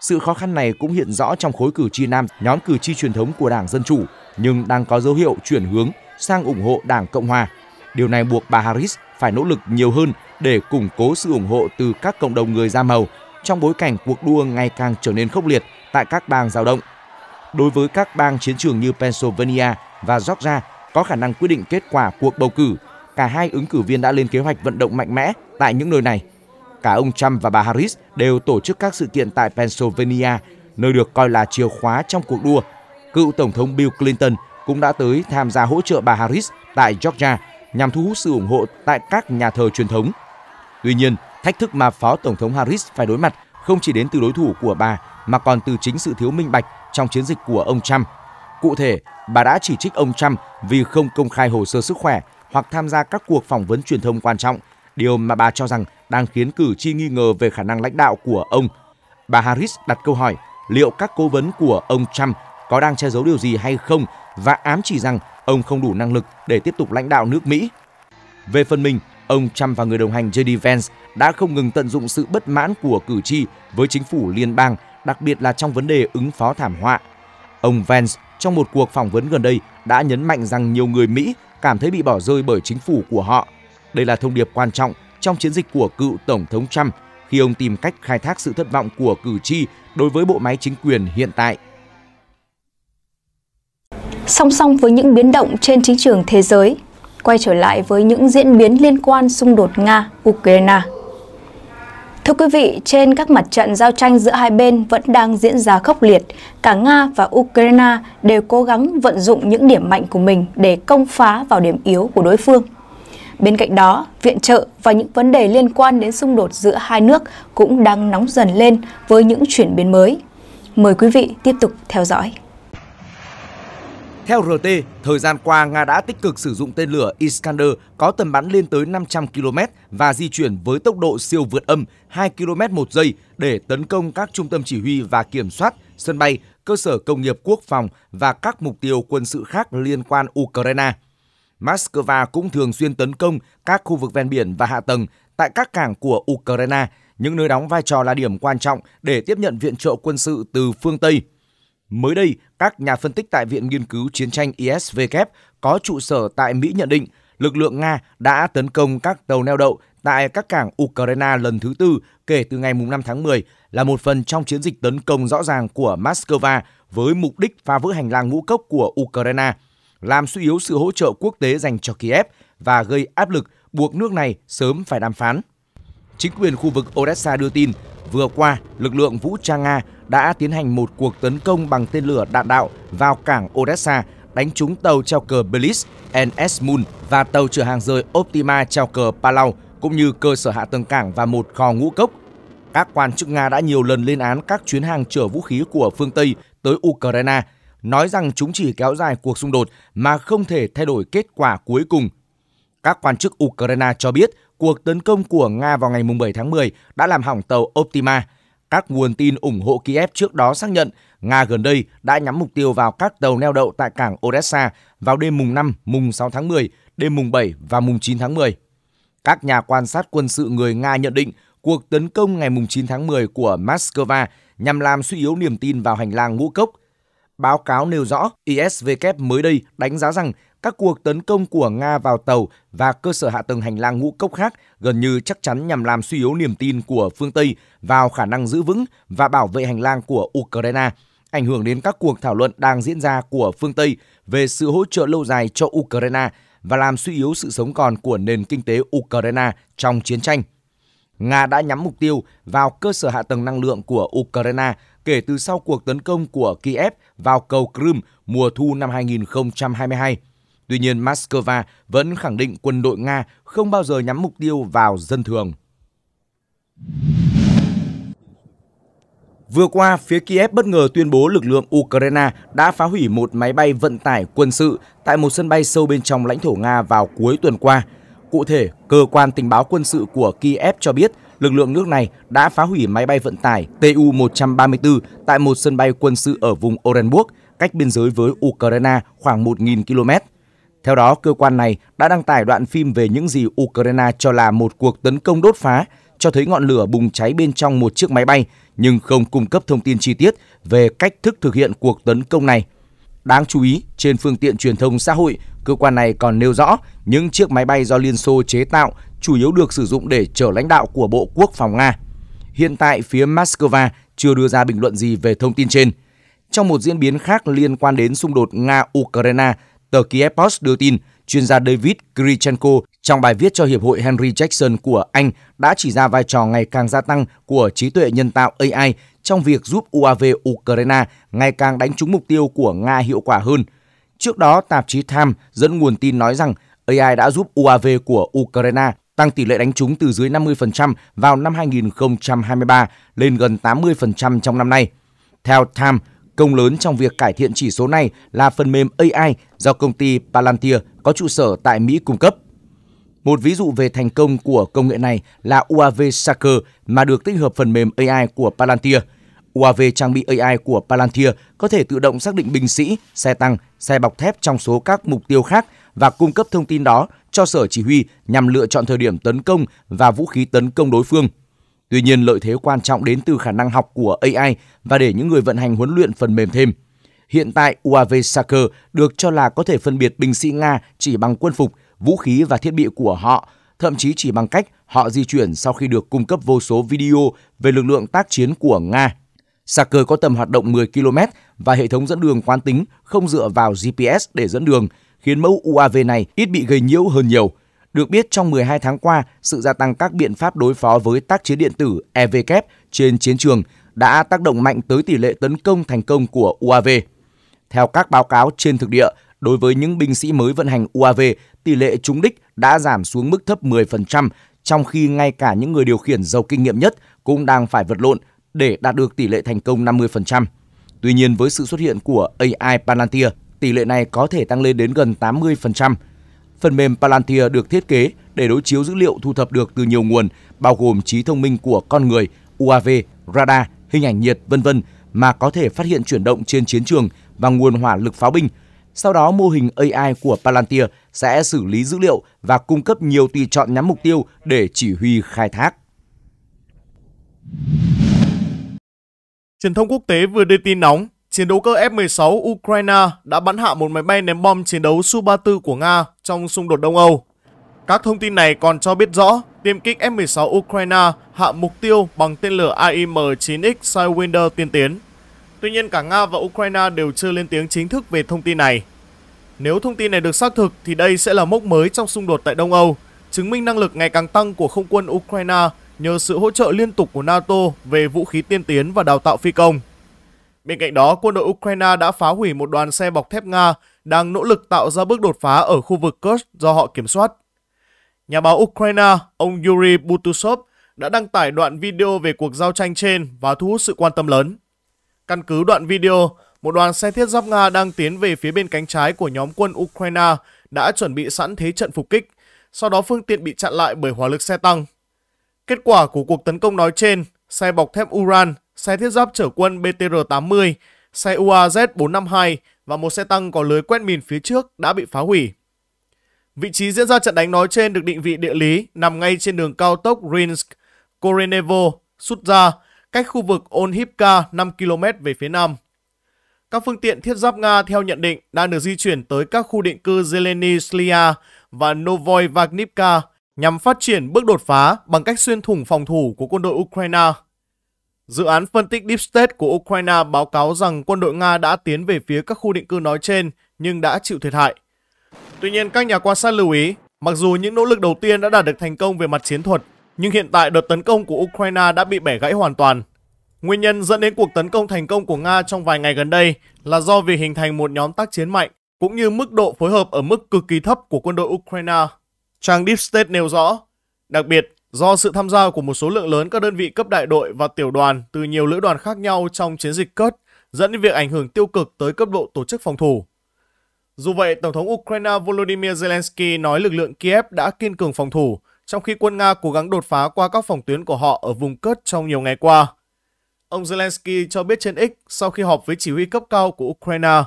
Sự khó khăn này cũng hiện rõ trong khối cử tri nam nhóm cử tri truyền thống của Đảng Dân Chủ, nhưng đang có dấu hiệu chuyển hướng sang ủng hộ Đảng Cộng Hòa. Điều này buộc bà Harris phải nỗ lực nhiều hơn để củng cố sự ủng hộ từ các cộng đồng người da màu trong bối cảnh cuộc đua ngày càng trở nên khốc liệt tại các bang giao động. Đối với các bang chiến trường như Pennsylvania và Georgia có khả năng quyết định kết quả cuộc bầu cử, cả hai ứng cử viên đã lên kế hoạch vận động mạnh mẽ tại những nơi này. Cả ông Trump và bà Harris đều tổ chức các sự kiện tại Pennsylvania, nơi được coi là chìa khóa trong cuộc đua. Cựu Tổng thống Bill Clinton cũng đã tới tham gia hỗ trợ bà Harris tại Georgia nhằm thu hút sự ủng hộ tại các nhà thờ truyền thống. Tuy nhiên, thách thức mà Phó Tổng thống Harris phải đối mặt không chỉ đến từ đối thủ của bà mà còn từ chính sự thiếu minh bạch trong chiến dịch của ông Trump. Cụ thể, bà đã chỉ trích ông Trump vì không công khai hồ sơ sức khỏe hoặc tham gia các cuộc phỏng vấn truyền thông quan trọng, điều mà bà cho rằng đang khiến cử tri nghi ngờ về khả năng lãnh đạo của ông. Bà Harris đặt câu hỏi liệu các cố vấn của ông Trump có đang che giấu điều gì hay không và ám chỉ rằng ông không đủ năng lực để tiếp tục lãnh đạo nước Mỹ. Về phần mình, ông Trump và người đồng hành JD Vance đã không ngừng tận dụng sự bất mãn của cử tri với chính phủ liên bang, đặc biệt là trong vấn đề ứng phó thảm họa. Ông Vance trong một cuộc phỏng vấn gần đây đã nhấn mạnh rằng nhiều người Mỹ cảm thấy bị bỏ rơi bởi chính phủ của họ. Đây là thông điệp quan trọng trong chiến dịch của cựu Tổng thống Trump khi ông tìm cách khai thác sự thất vọng của cử tri đối với bộ máy chính quyền hiện tại. Song song với những biến động trên chính trường thế giới, quay trở lại với những diễn biến liên quan xung đột Nga-Ukraine. Thưa quý vị, trên các mặt trận giao tranh giữa hai bên vẫn đang diễn ra khốc liệt. Cả Nga và Ukraine đều cố gắng vận dụng những điểm mạnh của mình để công phá vào điểm yếu của đối phương. Bên cạnh đó, viện trợ và những vấn đề liên quan đến xung đột giữa hai nước cũng đang nóng dần lên với những chuyển biến mới. Mời quý vị tiếp tục theo dõi. Theo RT, thời gian qua Nga đã tích cực sử dụng tên lửa Iskander có tầm bắn lên tới 500 km và di chuyển với tốc độ siêu vượt âm 2 km một giây để tấn công các trung tâm chỉ huy và kiểm soát, sân bay, cơ sở công nghiệp quốc phòng và các mục tiêu quân sự khác liên quan Ukraine. Moscow cũng thường xuyên tấn công các khu vực ven biển và hạ tầng tại các cảng của Ukraine, những nơi đóng vai trò là điểm quan trọng để tiếp nhận viện trợ quân sự từ phương Tây – Mới đây, các nhà phân tích tại Viện Nghiên cứu Chiến tranh ISW có trụ sở tại Mỹ nhận định lực lượng Nga đã tấn công các tàu neo đậu tại các cảng Ukraine lần thứ tư kể từ ngày 5 tháng 10 là một phần trong chiến dịch tấn công rõ ràng của Moscow với mục đích phá vỡ hành lang ngũ cốc của Ukraine, làm suy yếu sự hỗ trợ quốc tế dành cho Kiev và gây áp lực buộc nước này sớm phải đàm phán. Chính quyền khu vực Odessa đưa tin, vừa qua, lực lượng vũ trang Nga đã tiến hành một cuộc tấn công bằng tên lửa đạn đạo vào cảng Odessa, đánh trúng tàu treo cờ Belize NS Moon và tàu chở hàng rời Optima treo cờ Palau, cũng như cơ sở hạ tầng cảng và một kho ngũ cốc. Các quan chức Nga đã nhiều lần lên án các chuyến hàng chở vũ khí của phương Tây tới Ukraine, nói rằng chúng chỉ kéo dài cuộc xung đột mà không thể thay đổi kết quả cuối cùng. Các quan chức Ukraine cho biết cuộc tấn công của Nga vào ngày 7 tháng 10 đã làm hỏng tàu Optima. Các nguồn tin ủng hộ Kiev trước đó xác nhận Nga gần đây đã nhắm mục tiêu vào các tàu neo đậu tại cảng Odessa vào đêm mùng 5, mùng 6 tháng 10, đêm mùng 7 và mùng 9 tháng 10. Các nhà quan sát quân sự người Nga nhận định cuộc tấn công ngày 9 tháng 10 của Moscow nhằm làm suy yếu niềm tin vào hành lang ngũ cốc. Báo cáo nêu rõ, ISVK mới đây đánh giá rằng các cuộc tấn công của Nga vào tàu và cơ sở hạ tầng hành lang ngũ cốc khác gần như chắc chắn nhằm làm suy yếu niềm tin của phương Tây vào khả năng giữ vững và bảo vệ hành lang của Ukraine, ảnh hưởng đến các cuộc thảo luận đang diễn ra của phương Tây về sự hỗ trợ lâu dài cho Ukraine và làm suy yếu sự sống còn của nền kinh tế Ukraine trong chiến tranh. Nga đã nhắm mục tiêu vào cơ sở hạ tầng năng lượng của Ukraine kể từ sau cuộc tấn công của Kiev vào cầu Crimea mùa thu năm 2022. Tuy nhiên, Moscow vẫn khẳng định quân đội Nga không bao giờ nhắm mục tiêu vào dân thường. Vừa qua, phía Kiev bất ngờ tuyên bố lực lượng Ukraine đã phá hủy một máy bay vận tải quân sự tại một sân bay sâu bên trong lãnh thổ Nga vào cuối tuần qua. Cụ thể, cơ quan tình báo quân sự của Kiev cho biết lực lượng nước này đã phá hủy máy bay vận tải Tu-134 tại một sân bay quân sự ở vùng Orenburg, cách biên giới với Ukraine khoảng 1.000 km. Theo đó, cơ quan này đã đăng tải đoạn phim về những gì Ukraine cho là một cuộc tấn công đốt phá, cho thấy ngọn lửa bùng cháy bên trong một chiếc máy bay, nhưng không cung cấp thông tin chi tiết về cách thức thực hiện cuộc tấn công này. Đáng chú ý, trên phương tiện truyền thông xã hội, cơ quan này còn nêu rõ những chiếc máy bay do Liên Xô chế tạo chủ yếu được sử dụng để chở lãnh đạo của Bộ Quốc phòng Nga. Hiện tại, phía Moscow chưa đưa ra bình luận gì về thông tin trên. Trong một diễn biến khác liên quan đến xung đột Nga-Ukraine, Tờ Kiev Post đưa tin, chuyên gia David Grichenko trong bài viết cho Hiệp hội Henry Jackson của Anh đã chỉ ra vai trò ngày càng gia tăng của trí tuệ nhân tạo AI trong việc giúp UAV Ukraine ngày càng đánh trúng mục tiêu của Nga hiệu quả hơn. Trước đó, tạp chí Time dẫn nguồn tin nói rằng AI đã giúp UAV của Ukraine tăng tỷ lệ đánh trúng từ dưới 50% vào năm 2023 lên gần 80% trong năm nay. Theo Time, Công lớn trong việc cải thiện chỉ số này là phần mềm AI do công ty Palantir có trụ sở tại Mỹ cung cấp. Một ví dụ về thành công của công nghệ này là UAV Tracker mà được tích hợp phần mềm AI của Palantir. UAV trang bị AI của Palantir có thể tự động xác định binh sĩ, xe tăng, xe bọc thép trong số các mục tiêu khác và cung cấp thông tin đó cho sở chỉ huy nhằm lựa chọn thời điểm tấn công và vũ khí tấn công đối phương. Tuy nhiên, lợi thế quan trọng đến từ khả năng học của AI và để những người vận hành huấn luyện phần mềm thêm. Hiện tại, UAV Saker được cho là có thể phân biệt binh sĩ Nga chỉ bằng quân phục, vũ khí và thiết bị của họ, thậm chí chỉ bằng cách họ di chuyển sau khi được cung cấp vô số video về lực lượng tác chiến của Nga. Saker có tầm hoạt động 10 km và hệ thống dẫn đường quán tính không dựa vào GPS để dẫn đường, khiến mẫu UAV này ít bị gây nhiễu hơn nhiều – được biết, trong 12 tháng qua, sự gia tăng các biện pháp đối phó với tác chiến điện tử EVK trên chiến trường đã tác động mạnh tới tỷ lệ tấn công thành công của UAV. Theo các báo cáo trên thực địa, đối với những binh sĩ mới vận hành UAV, tỷ lệ trúng đích đã giảm xuống mức thấp 10%, trong khi ngay cả những người điều khiển giàu kinh nghiệm nhất cũng đang phải vật lộn để đạt được tỷ lệ thành công 50%. Tuy nhiên với sự xuất hiện của AI Palantir, tỷ lệ này có thể tăng lên đến gần 80%. Phần mềm Palantir được thiết kế để đối chiếu dữ liệu thu thập được từ nhiều nguồn, bao gồm trí thông minh của con người, UAV, radar, hình ảnh nhiệt, vân vân mà có thể phát hiện chuyển động trên chiến trường và nguồn hỏa lực pháo binh. Sau đó, mô hình AI của Palantir sẽ xử lý dữ liệu và cung cấp nhiều tùy chọn nhắm mục tiêu để chỉ huy khai thác. Truyền thông quốc tế vừa đưa tin nóng chiến đấu cơ F-16 Ukraine đã bắn hạ một máy bay ném bom chiến đấu Su-34 của Nga trong xung đột Đông Âu. Các thông tin này còn cho biết rõ tiêm kích F-16 Ukraine hạ mục tiêu bằng tên lửa AIM-9X Sidewinder tiên tiến. Tuy nhiên cả Nga và Ukraine đều chưa lên tiếng chính thức về thông tin này. Nếu thông tin này được xác thực thì đây sẽ là mốc mới trong xung đột tại Đông Âu, chứng minh năng lực ngày càng tăng của không quân Ukraine nhờ sự hỗ trợ liên tục của NATO về vũ khí tiên tiến và đào tạo phi công. Bên cạnh đó, quân đội Ukraine đã phá hủy một đoàn xe bọc thép Nga đang nỗ lực tạo ra bước đột phá ở khu vực Kursk do họ kiểm soát. Nhà báo Ukraine, ông Yuri Butusov, đã đăng tải đoạn video về cuộc giao tranh trên và thu hút sự quan tâm lớn. Căn cứ đoạn video, một đoàn xe thiết giáp Nga đang tiến về phía bên cánh trái của nhóm quân Ukraine đã chuẩn bị sẵn thế trận phục kích, sau đó phương tiện bị chặn lại bởi hỏa lực xe tăng. Kết quả của cuộc tấn công nói trên, xe bọc thép Uran xe thiết giáp chở quân BTR-80, xe UAZ-452 và một xe tăng có lưới quét mìn phía trước đã bị phá hủy. Vị trí diễn ra trận đánh nói trên được định vị địa lý nằm ngay trên đường cao tốc Rinsk, Korenevo, Sutja, cách khu vực Onhivka 5 km về phía nam. Các phương tiện thiết giáp Nga theo nhận định đang được di chuyển tới các khu định cư Zeleny Slia và Novoy Vagnivka nhằm phát triển bước đột phá bằng cách xuyên thủng phòng thủ của quân đội Ukraine. Dự án phân tích Deep State của Ukraine báo cáo rằng quân đội Nga đã tiến về phía các khu định cư nói trên nhưng đã chịu thiệt hại. Tuy nhiên, các nhà quan sát lưu ý, mặc dù những nỗ lực đầu tiên đã đạt được thành công về mặt chiến thuật, nhưng hiện tại đợt tấn công của Ukraine đã bị bẻ gãy hoàn toàn. Nguyên nhân dẫn đến cuộc tấn công thành công của Nga trong vài ngày gần đây là do việc hình thành một nhóm tác chiến mạnh cũng như mức độ phối hợp ở mức cực kỳ thấp của quân đội Ukraine. Trang Deep State nêu rõ, đặc biệt Do sự tham gia của một số lượng lớn các đơn vị cấp đại đội và tiểu đoàn từ nhiều lữ đoàn khác nhau trong chiến dịch cất, dẫn đến việc ảnh hưởng tiêu cực tới cấp độ tổ chức phòng thủ. Dù vậy, Tổng thống Ukraine Volodymyr Zelensky nói lực lượng Kiev đã kiên cường phòng thủ, trong khi quân Nga cố gắng đột phá qua các phòng tuyến của họ ở vùng cất trong nhiều ngày qua. Ông Zelensky cho biết trên X sau khi họp với chỉ huy cấp cao của Ukraine,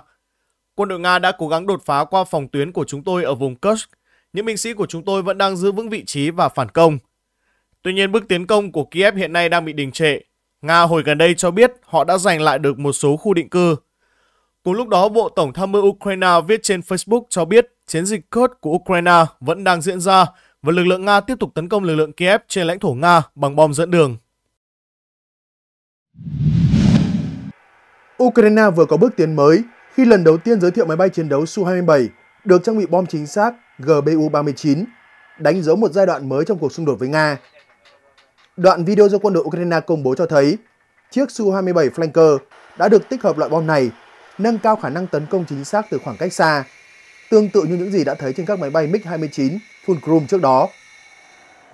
quân đội Nga đã cố gắng đột phá qua phòng tuyến của chúng tôi ở vùng Kursk. Những binh sĩ của chúng tôi vẫn đang giữ vững vị trí và phản công. Tuy nhiên bước tiến công của Kiev hiện nay đang bị đình trệ. Nga hồi gần đây cho biết họ đã giành lại được một số khu định cư. Cùng lúc đó, Bộ Tổng tham mưu Ukraine viết trên Facebook cho biết chiến dịch Kurd của Ukraine vẫn đang diễn ra và lực lượng Nga tiếp tục tấn công lực lượng Kiev trên lãnh thổ Nga bằng bom dẫn đường. Ukraine vừa có bước tiến mới khi lần đầu tiên giới thiệu máy bay chiến đấu Su-27 được trang bị bom chính xác GBU-39, đánh dấu một giai đoạn mới trong cuộc xung đột với Nga. Đoạn video do quân đội Ukraine công bố cho thấy chiếc Su-27 Flanker đã được tích hợp loại bom này, nâng cao khả năng tấn công chính xác từ khoảng cách xa, tương tự như những gì đã thấy trên các máy bay MiG-29 Fulcrum trước đó.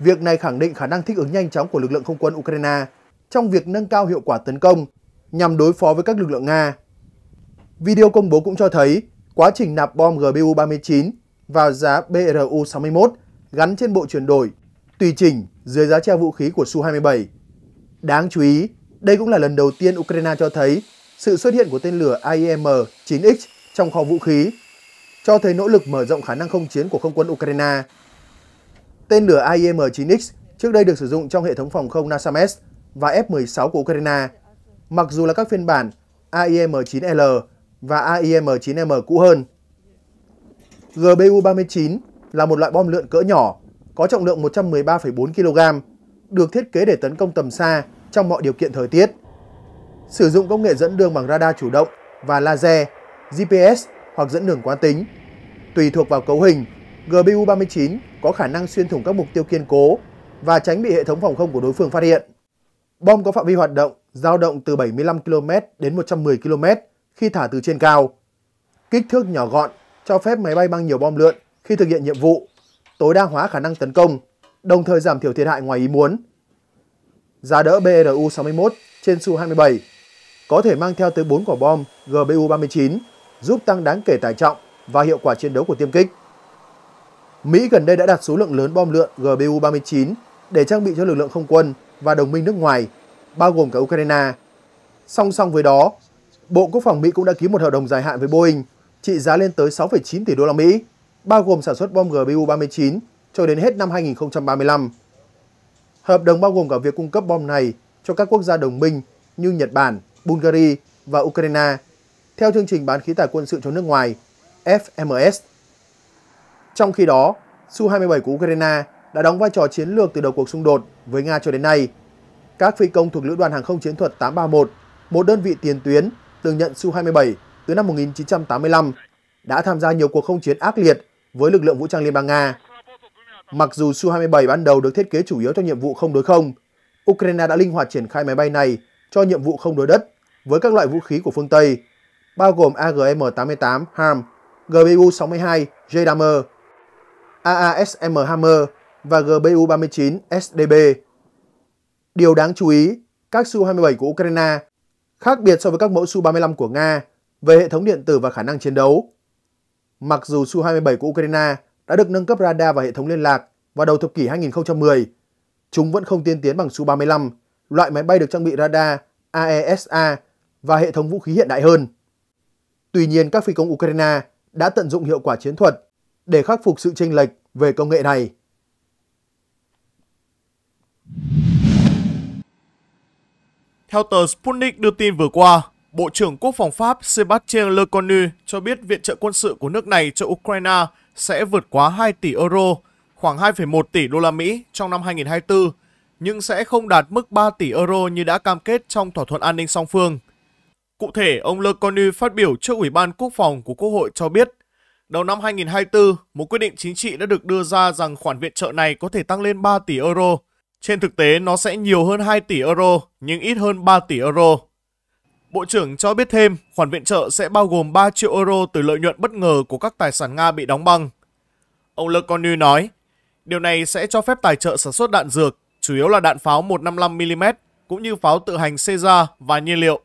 Việc này khẳng định khả năng thích ứng nhanh chóng của lực lượng không quân Ukraine trong việc nâng cao hiệu quả tấn công nhằm đối phó với các lực lượng Nga. Video công bố cũng cho thấy quá trình nạp bom GBU-39 vào giá BRU-61 gắn trên bộ chuyển đổi, tùy chỉnh dưới giá treo vũ khí của Su-27. Đáng chú ý, đây cũng là lần đầu tiên Ukraine cho thấy sự xuất hiện của tên lửa IM-9X trong kho vũ khí, cho thấy nỗ lực mở rộng khả năng không chiến của không quân Ukraine. Tên lửa IM-9X trước đây được sử dụng trong hệ thống phòng không NASAMS và F-16 của Ukraine, mặc dù là các phiên bản AIM-9L và AIM-9M cũ hơn. GBU-39 là một loại bom lượn cỡ nhỏ có trọng lượng 113,4 kg, được thiết kế để tấn công tầm xa trong mọi điều kiện thời tiết. Sử dụng công nghệ dẫn đường bằng radar chủ động và laser, GPS hoặc dẫn đường quán tính. Tùy thuộc vào cấu hình, GBU-39 có khả năng xuyên thủng các mục tiêu kiên cố và tránh bị hệ thống phòng không của đối phương phát hiện. Bom có phạm vi hoạt động dao động từ 75 km đến 110 km khi thả từ trên cao. Kích thước nhỏ gọn cho phép máy bay mang nhiều bom lượn khi thực hiện nhiệm vụ tối đa hóa khả năng tấn công, đồng thời giảm thiểu thiệt hại ngoài ý muốn. Giá đỡ BRU-61 trên Su-27 có thể mang theo tới 4 quả bom GBU-39, giúp tăng đáng kể tải trọng và hiệu quả chiến đấu của tiêm kích. Mỹ gần đây đã đặt số lượng lớn bom lượn GBU-39 để trang bị cho lực lượng không quân và đồng minh nước ngoài, bao gồm cả Ukraine. Song song với đó, Bộ Quốc phòng Mỹ cũng đã ký một hợp đồng dài hạn với Boeing trị giá lên tới 6,9 tỷ đô la Mỹ bao gồm sản xuất bom GBU-39 cho đến hết năm 2035. Hợp đồng bao gồm cả việc cung cấp bom này cho các quốc gia đồng minh như Nhật Bản, Bulgaria và Ukraine theo chương trình bán khí tài quân sự cho nước ngoài FMS. Trong khi đó, Su-27 của Ukraine đã đóng vai trò chiến lược từ đầu cuộc xung đột với Nga cho đến nay. Các phi công thuộc Lữ đoàn Hàng không Chiến thuật 831, một đơn vị tiền tuyến, từng nhận Su-27 từ năm 1985, đã tham gia nhiều cuộc không chiến ác liệt với lực lượng vũ trang Liên bang Nga. Mặc dù Su-27 ban đầu được thiết kế chủ yếu cho nhiệm vụ không đối không, Ukraine đã linh hoạt triển khai máy bay này cho nhiệm vụ không đối đất với các loại vũ khí của phương Tây, bao gồm AGM-88 HARM, GBU-62 JDAMER, AASM Hammer và GBU-39 SDB. Điều đáng chú ý, các Su-27 của Ukraine khác biệt so với các mẫu Su-35 của Nga về hệ thống điện tử và khả năng chiến đấu. Mặc dù Su-27 của Ukraine đã được nâng cấp radar và hệ thống liên lạc vào đầu thập kỷ 2010, chúng vẫn không tiên tiến bằng Su-35, loại máy bay được trang bị radar AESA e và hệ thống vũ khí hiện đại hơn. Tuy nhiên, các phi công Ukraine đã tận dụng hiệu quả chiến thuật để khắc phục sự chênh lệch về công nghệ này. Theo tờ Sputnik đưa tin vừa qua, Bộ trưởng Quốc phòng Pháp Sébastien Lecornu cho biết viện trợ quân sự của nước này cho Ukraine sẽ vượt quá 2 tỷ euro, khoảng 2,1 tỷ đô la Mỹ trong năm 2024, nhưng sẽ không đạt mức 3 tỷ euro như đã cam kết trong thỏa thuận an ninh song phương. Cụ thể, ông Lecornu phát biểu trước Ủy ban Quốc phòng của Quốc hội cho biết, đầu năm 2024, một quyết định chính trị đã được đưa ra rằng khoản viện trợ này có thể tăng lên 3 tỷ euro. Trên thực tế, nó sẽ nhiều hơn 2 tỷ euro, nhưng ít hơn 3 tỷ euro. Bộ trưởng cho biết thêm khoản viện trợ sẽ bao gồm 3 triệu euro từ lợi nhuận bất ngờ của các tài sản Nga bị đóng băng. Ông Le Connu nói, điều này sẽ cho phép tài trợ sản xuất đạn dược, chủ yếu là đạn pháo 155mm, cũng như pháo tự hành Caesar và nhiên liệu.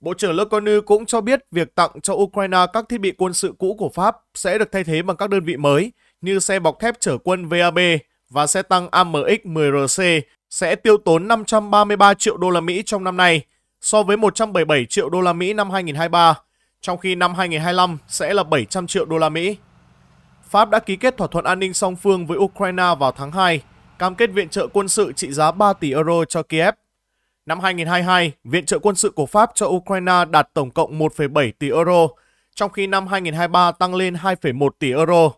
Bộ trưởng Le Connu cũng cho biết việc tặng cho Ukraine các thiết bị quân sự cũ của Pháp sẽ được thay thế bằng các đơn vị mới như xe bọc thép chở quân VAB và xe tăng AMX-10RC sẽ tiêu tốn 533 triệu đô la Mỹ trong năm nay so với 177 triệu đô la Mỹ năm 2023, trong khi năm 2025 sẽ là 700 triệu đô la Mỹ. Pháp đã ký kết thỏa thuận an ninh song phương với Ukraine vào tháng 2, cam kết viện trợ quân sự trị giá 3 tỷ euro cho Kiev. Năm 2022, viện trợ quân sự của Pháp cho Ukraine đạt tổng cộng 1,7 tỷ euro, trong khi năm 2023 tăng lên 2,1 tỷ euro.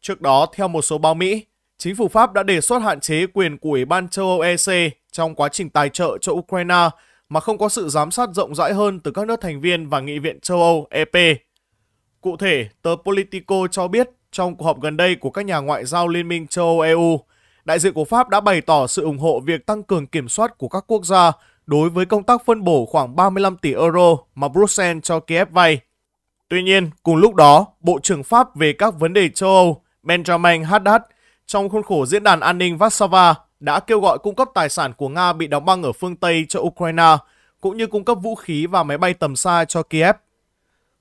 Trước đó, theo một số báo Mỹ, chính phủ Pháp đã đề xuất hạn chế quyền của Ủy ban châu Âu EC trong quá trình tài trợ cho Ukraine mà không có sự giám sát rộng rãi hơn từ các nước thành viên và Nghị viện châu Âu EP. Cụ thể, tờ Politico cho biết trong cuộc họp gần đây của các nhà ngoại giao Liên minh châu Âu EU, đại diện của Pháp đã bày tỏ sự ủng hộ việc tăng cường kiểm soát của các quốc gia đối với công tác phân bổ khoảng 35 tỷ euro mà Bruxelles cho Kiev vay. Tuy nhiên, cùng lúc đó, Bộ trưởng Pháp về các vấn đề châu Âu Benjamin Haddad trong khuôn khổ diễn đàn an ninh Warsaw đã kêu gọi cung cấp tài sản của Nga bị đóng băng ở phương Tây cho Ukraine, cũng như cung cấp vũ khí và máy bay tầm xa cho Kiev.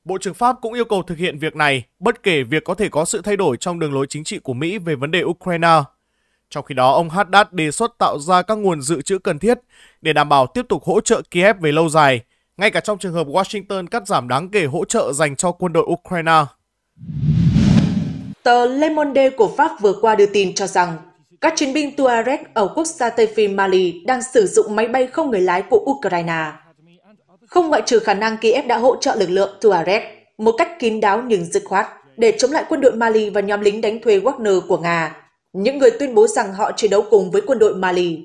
Bộ trưởng Pháp cũng yêu cầu thực hiện việc này, bất kể việc có thể có sự thay đổi trong đường lối chính trị của Mỹ về vấn đề Ukraine. Trong khi đó, ông Haddad đề xuất tạo ra các nguồn dự trữ cần thiết để đảm bảo tiếp tục hỗ trợ Kiev về lâu dài, ngay cả trong trường hợp Washington cắt giảm đáng kể hỗ trợ dành cho quân đội Ukraine. Tờ Le Monde của Pháp vừa qua đưa tin cho rằng các chiến binh Tuareg ở quốc gia Tây Phi Mali đang sử dụng máy bay không người lái của Ukraine. Không ngoại trừ khả năng Kiev đã hỗ trợ lực lượng Tuareg một cách kín đáo nhưng dứt khoát để chống lại quân đội Mali và nhóm lính đánh thuê Wagner của Nga, những người tuyên bố rằng họ chiến đấu cùng với quân đội Mali.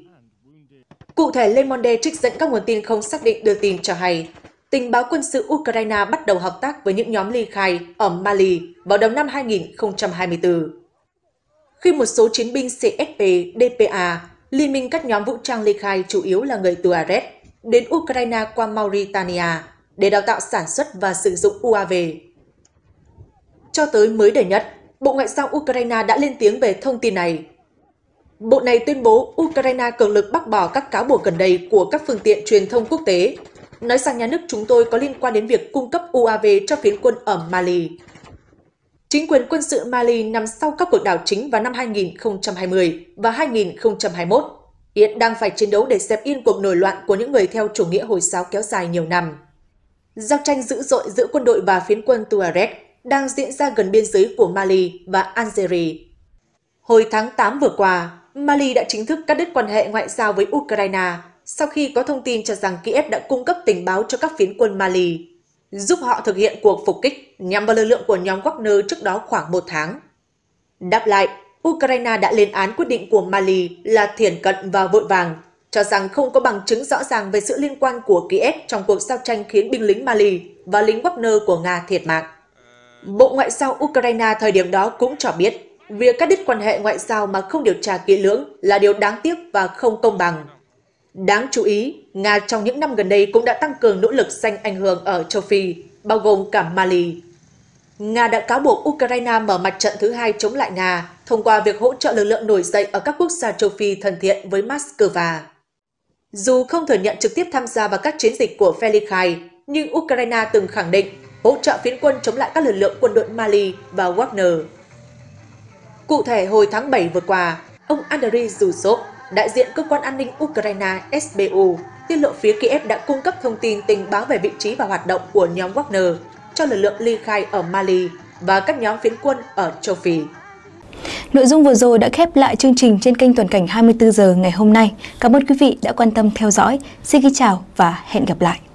Cụ thể, Le Monde trích dẫn các nguồn tin không xác định đưa tin cho hay, tình báo quân sự Ukraine bắt đầu hợp tác với những nhóm ly khai ở Mali vào đầu năm 2024 khi một số chiến binh CFP, DPA, liên minh các nhóm vũ trang ly khai chủ yếu là người Tuareg, đến Ukraine qua Mauritania để đào tạo sản xuất và sử dụng UAV. Cho tới mới đây nhất, Bộ Ngoại giao Ukraine đã lên tiếng về thông tin này. Bộ này tuyên bố Ukraine cường lực bác bỏ các cáo buộc gần đây của các phương tiện truyền thông quốc tế, nói rằng nhà nước chúng tôi có liên quan đến việc cung cấp UAV cho phiến quân ở Mali. Chính quyền quân sự Mali nằm sau các cuộc đảo chính vào năm 2020 và 2021. Hiện đang phải chiến đấu để dẹp yên cuộc nổi loạn của những người theo chủ nghĩa Hồi giáo kéo dài nhiều năm. Giao tranh dữ dội giữa quân đội và phiến quân Tuareg đang diễn ra gần biên giới của Mali và Algeria. Hồi tháng 8 vừa qua, Mali đã chính thức cắt đứt quan hệ ngoại giao với Ukraine sau khi có thông tin cho rằng Kiev đã cung cấp tình báo cho các phiến quân Mali giúp họ thực hiện cuộc phục kích nhằm vào lực lượng của nhóm Wagner trước đó khoảng một tháng. Đáp lại, Ukraine đã lên án quyết định của Mali là thiển cận và vội vàng, cho rằng không có bằng chứng rõ ràng về sự liên quan của Kiev trong cuộc giao tranh khiến binh lính Mali và lính Wagner của Nga thiệt mạng. Bộ Ngoại giao Ukraine thời điểm đó cũng cho biết, việc cắt đứt quan hệ ngoại giao mà không điều tra kỹ lưỡng là điều đáng tiếc và không công bằng. Đáng chú ý, Nga trong những năm gần đây cũng đã tăng cường nỗ lực xanh ảnh hưởng ở châu Phi, bao gồm cả Mali. Nga đã cáo buộc Ukraine mở mặt trận thứ hai chống lại Nga thông qua việc hỗ trợ lực lượng nổi dậy ở các quốc gia châu Phi thân thiện với Moscow. Dù không thừa nhận trực tiếp tham gia vào các chiến dịch của Felikhai, nhưng Ukraine từng khẳng định hỗ trợ phiến quân chống lại các lực lượng quân đội Mali và Wagner. Cụ thể, hồi tháng 7 vừa qua, ông Andriy Zuzov, Đại diện Cơ quan An ninh Ukraine SBU tiết lộ phía Kiev đã cung cấp thông tin tình báo về vị trí và hoạt động của nhóm Wagner cho lực lượng ly khai ở Mali và các nhóm phiến quân ở châu Phi. Nội dung vừa rồi đã khép lại chương trình trên kênh Tuần Cảnh 24 giờ ngày hôm nay. Cảm ơn quý vị đã quan tâm theo dõi. Xin kính chào và hẹn gặp lại.